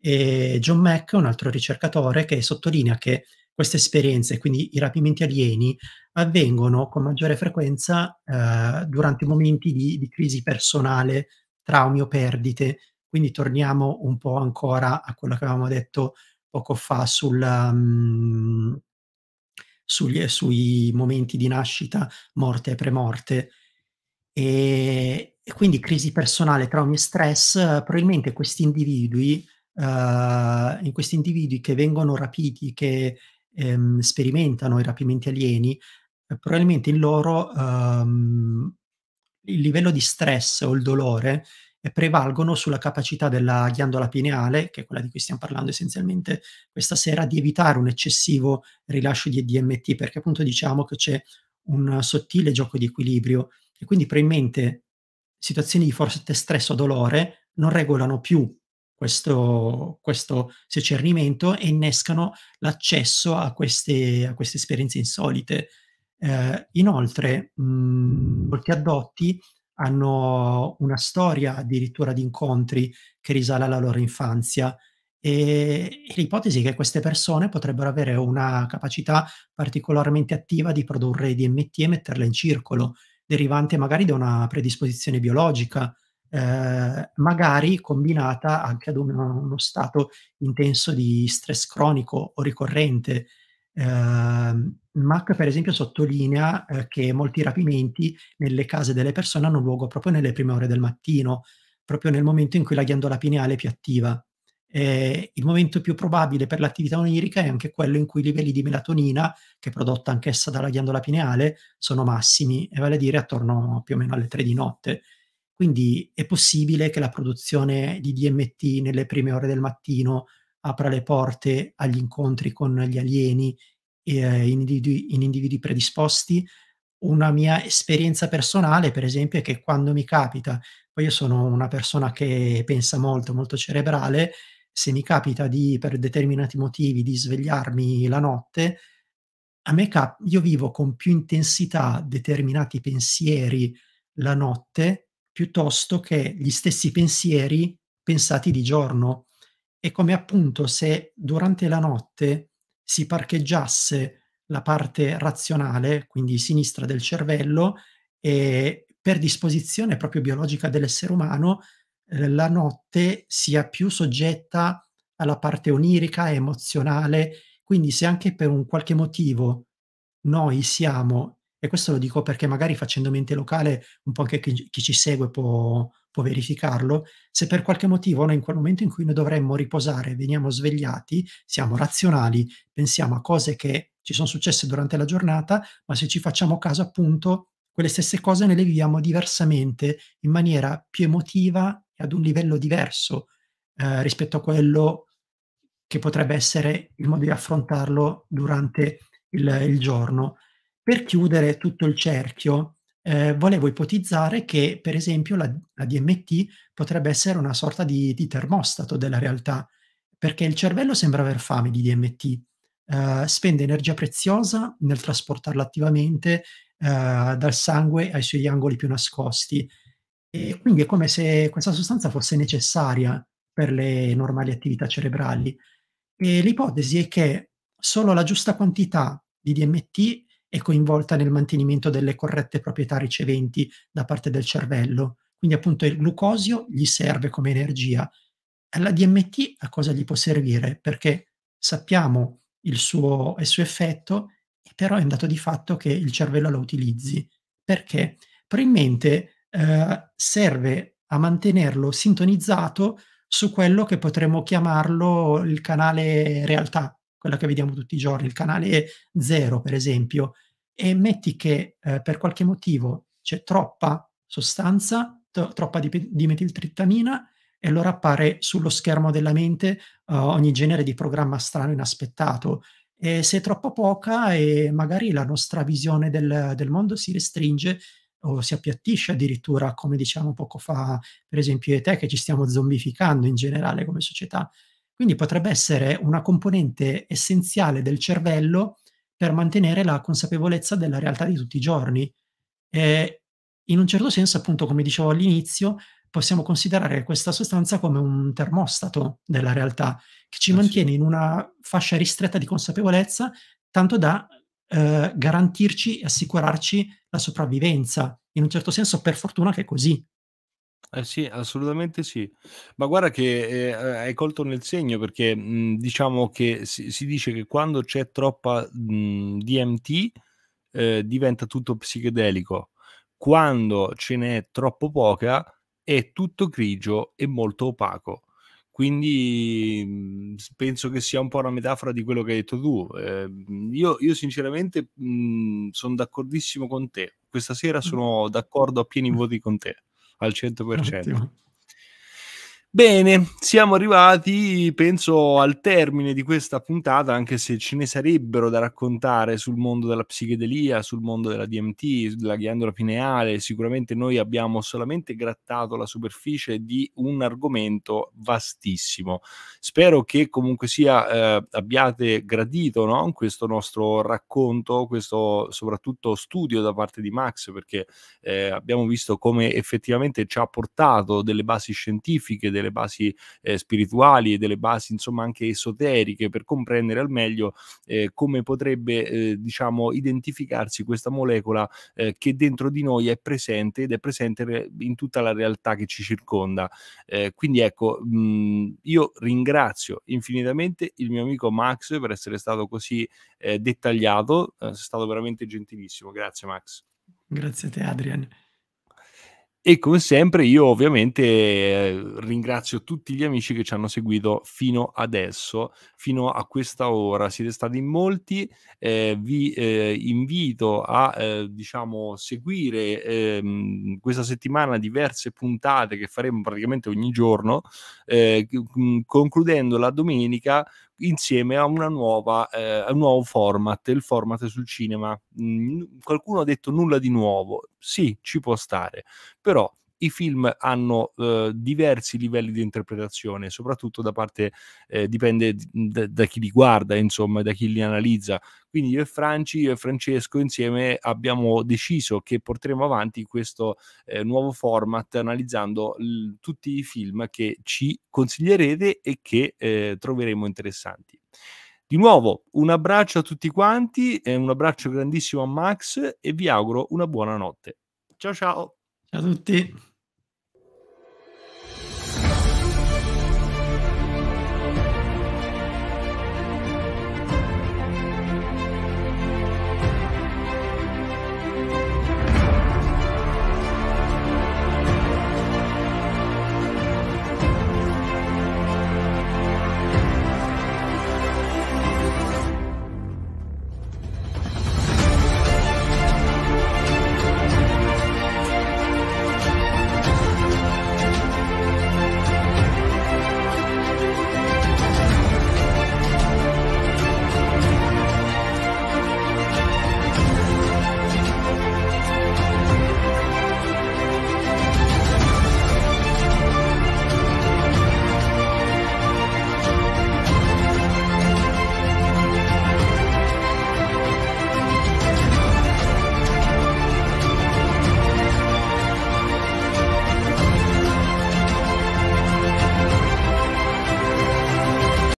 E John Mack è un altro ricercatore che sottolinea che queste esperienze, quindi i rapimenti alieni, avvengono con maggiore frequenza eh, durante momenti di, di crisi personale, traumi o perdite. Quindi torniamo un po' ancora a quello che avevamo detto poco fa sulla... Um, mm, sugli, eh, sui momenti di nascita, morte e premorte. E, e quindi crisi personale, traumi e stress, probabilmente questi individui, uh, in questi individui che vengono rapiti, che ehm, sperimentano i rapimenti alieni, probabilmente in loro um, il livello di stress o il dolore prevalgono sulla capacità della ghiandola pineale, che è quella di cui stiamo parlando essenzialmente questa sera, di evitare un eccessivo rilascio di DMT, perché appunto diciamo che c'è un sottile gioco di equilibrio e quindi probabilmente situazioni di forte stress o dolore non regolano più questo, questo secernimento e innescano l'accesso a queste, a queste esperienze insolite. Eh, inoltre, mh, molti adotti hanno una storia addirittura di incontri che risale alla loro infanzia e, l'ipotesi è che queste persone potrebbero avere una capacità particolarmente attiva di produrre DMT e metterla in circolo, derivante magari da una predisposizione biologica, eh, magari combinata anche ad un, uno stato intenso di stress cronico o ricorrente, eh, Mac per esempio sottolinea eh, che molti rapimenti nelle case delle persone hanno luogo proprio nelle prime ore del mattino, proprio nel momento in cui la ghiandola pineale è più attiva. Eh, il momento più probabile per l'attività onirica è anche quello in cui i livelli di melatonina, che è prodotta anch'essa dalla ghiandola pineale, sono massimi, e vale a dire attorno più o meno alle 3 di notte. Quindi è possibile che la produzione di DMT nelle prime ore del mattino apra le porte agli incontri con gli alieni eh, in, individui, in individui predisposti. Una mia esperienza personale, per esempio, è che quando mi capita, poi io sono una persona che pensa molto, molto cerebrale, se mi capita di, per determinati motivi di svegliarmi la notte, a me cap- io vivo con più intensità determinati pensieri la notte piuttosto che gli stessi pensieri pensati di giorno è come appunto se durante la notte si parcheggiasse la parte razionale, quindi sinistra del cervello, e per disposizione proprio biologica dell'essere umano, eh, la notte sia più soggetta alla parte onirica, emozionale, quindi se anche per un qualche motivo noi siamo e questo lo dico perché magari facendo mente locale, un po' anche chi, chi ci segue può, può, verificarlo, se per qualche motivo noi in quel momento in cui noi dovremmo riposare, veniamo svegliati, siamo razionali, pensiamo a cose che ci sono successe durante la giornata, ma se ci facciamo caso appunto, quelle stesse cose ne le viviamo diversamente, in maniera più emotiva e ad un livello diverso eh, rispetto a quello che potrebbe essere il modo di affrontarlo durante il, il giorno. Per chiudere tutto il cerchio, eh, volevo ipotizzare che, per esempio, la, la DMT potrebbe essere una sorta di, di, termostato della realtà, perché il cervello sembra aver fame di DMT, eh, spende energia preziosa nel trasportarla attivamente eh, dal sangue ai suoi angoli più nascosti. E quindi è come se questa sostanza fosse necessaria per le normali attività cerebrali. E l'ipotesi è che solo la giusta quantità di DMT è coinvolta nel mantenimento delle corrette proprietà riceventi da parte del cervello. Quindi appunto il glucosio gli serve come energia. Alla DMT a cosa gli può servire? Perché sappiamo il suo, il suo effetto, però è un dato di fatto che il cervello lo utilizzi. Perché? Probabilmente eh, serve a mantenerlo sintonizzato su quello che potremmo chiamarlo il canale realtà, quella che vediamo tutti i giorni, il canale zero, per esempio, e metti che eh, per qualche motivo c'è troppa sostanza, t- troppa di, di metiltrittamina e allora appare sullo schermo della mente uh, ogni genere di programma strano inaspettato. E se è troppo poca e magari la nostra visione del, del mondo si restringe o si appiattisce addirittura, come diciamo poco fa, per esempio e te che ci stiamo zombificando in generale come società. Quindi potrebbe essere una componente essenziale del cervello per mantenere la consapevolezza della realtà di tutti i giorni. E in un certo senso, appunto, come dicevo all'inizio, possiamo considerare questa sostanza come un termostato della realtà che ci ah, mantiene in una fascia ristretta di consapevolezza tanto da eh, garantirci e assicurarci la sopravvivenza. In un certo senso, per fortuna che è così. Eh sì, assolutamente sì. Ma guarda che eh, hai colto nel segno perché mh, mhmm, diciamo che si, si, dice che quando c'è troppa mh, mhmm, DMT eh, diventa tutto psichedelico, quando ce n'è troppo poca è tutto grigio e molto opaco. Quindi mh, mhmm, penso che sia un po' una metafora di quello che hai detto tu. Eh, io, io, sinceramente sono d'accordissimo con te. Questa sera sono d'accordo a pieni voti con te al 100%. Ottimo. Bene, siamo arrivati, penso, al termine di questa puntata, anche se ce ne sarebbero da raccontare sul mondo della psichedelia, sul mondo della DMT, della ghiandola pineale. Sicuramente noi abbiamo solamente grattato la superficie di un argomento vastissimo. Spero che comunque sia eh, abbiate gradito no? questo nostro racconto, questo soprattutto studio da parte di Max, perché eh, abbiamo visto come effettivamente ci ha portato delle basi scientifiche, delle delle basi eh, spirituali e delle basi insomma anche esoteriche per comprendere al meglio eh, come potrebbe eh, diciamo identificarsi questa molecola eh, che dentro di noi è presente ed è presente in tutta la realtà che ci circonda. Eh, quindi ecco, mh, io ringrazio infinitamente il mio amico Max per essere stato così eh, dettagliato, eh, sei stato veramente gentilissimo. Grazie Max. Grazie a te Adrian. E come sempre io ovviamente eh, ringrazio tutti gli amici che ci hanno seguito fino adesso, fino a questa ora. Siete stati in molti, eh, vi eh, invito a eh, diciamo, seguire ehm, questa settimana diverse puntate che faremo praticamente ogni giorno, eh, mm, concludendo la domenica insieme a, una nuova, eh, a un nuovo format, il format sul cinema. Mm, qualcuno ha detto nulla di nuovo, sì, ci può stare, però i film hanno eh, diversi livelli di interpretazione, soprattutto da parte, eh, dipende da, da, chi li guarda, insomma, da chi li analizza. Quindi io e Franci, io e Francesco insieme abbiamo deciso che porteremo avanti questo eh, nuovo format analizzando l- tutti i film che ci consiglierete e che eh, troveremo interessanti. Di nuovo un abbraccio a tutti quanti, eh, un abbraccio grandissimo a Max e vi auguro una buona notte. Ciao ciao. Ciao a tutti.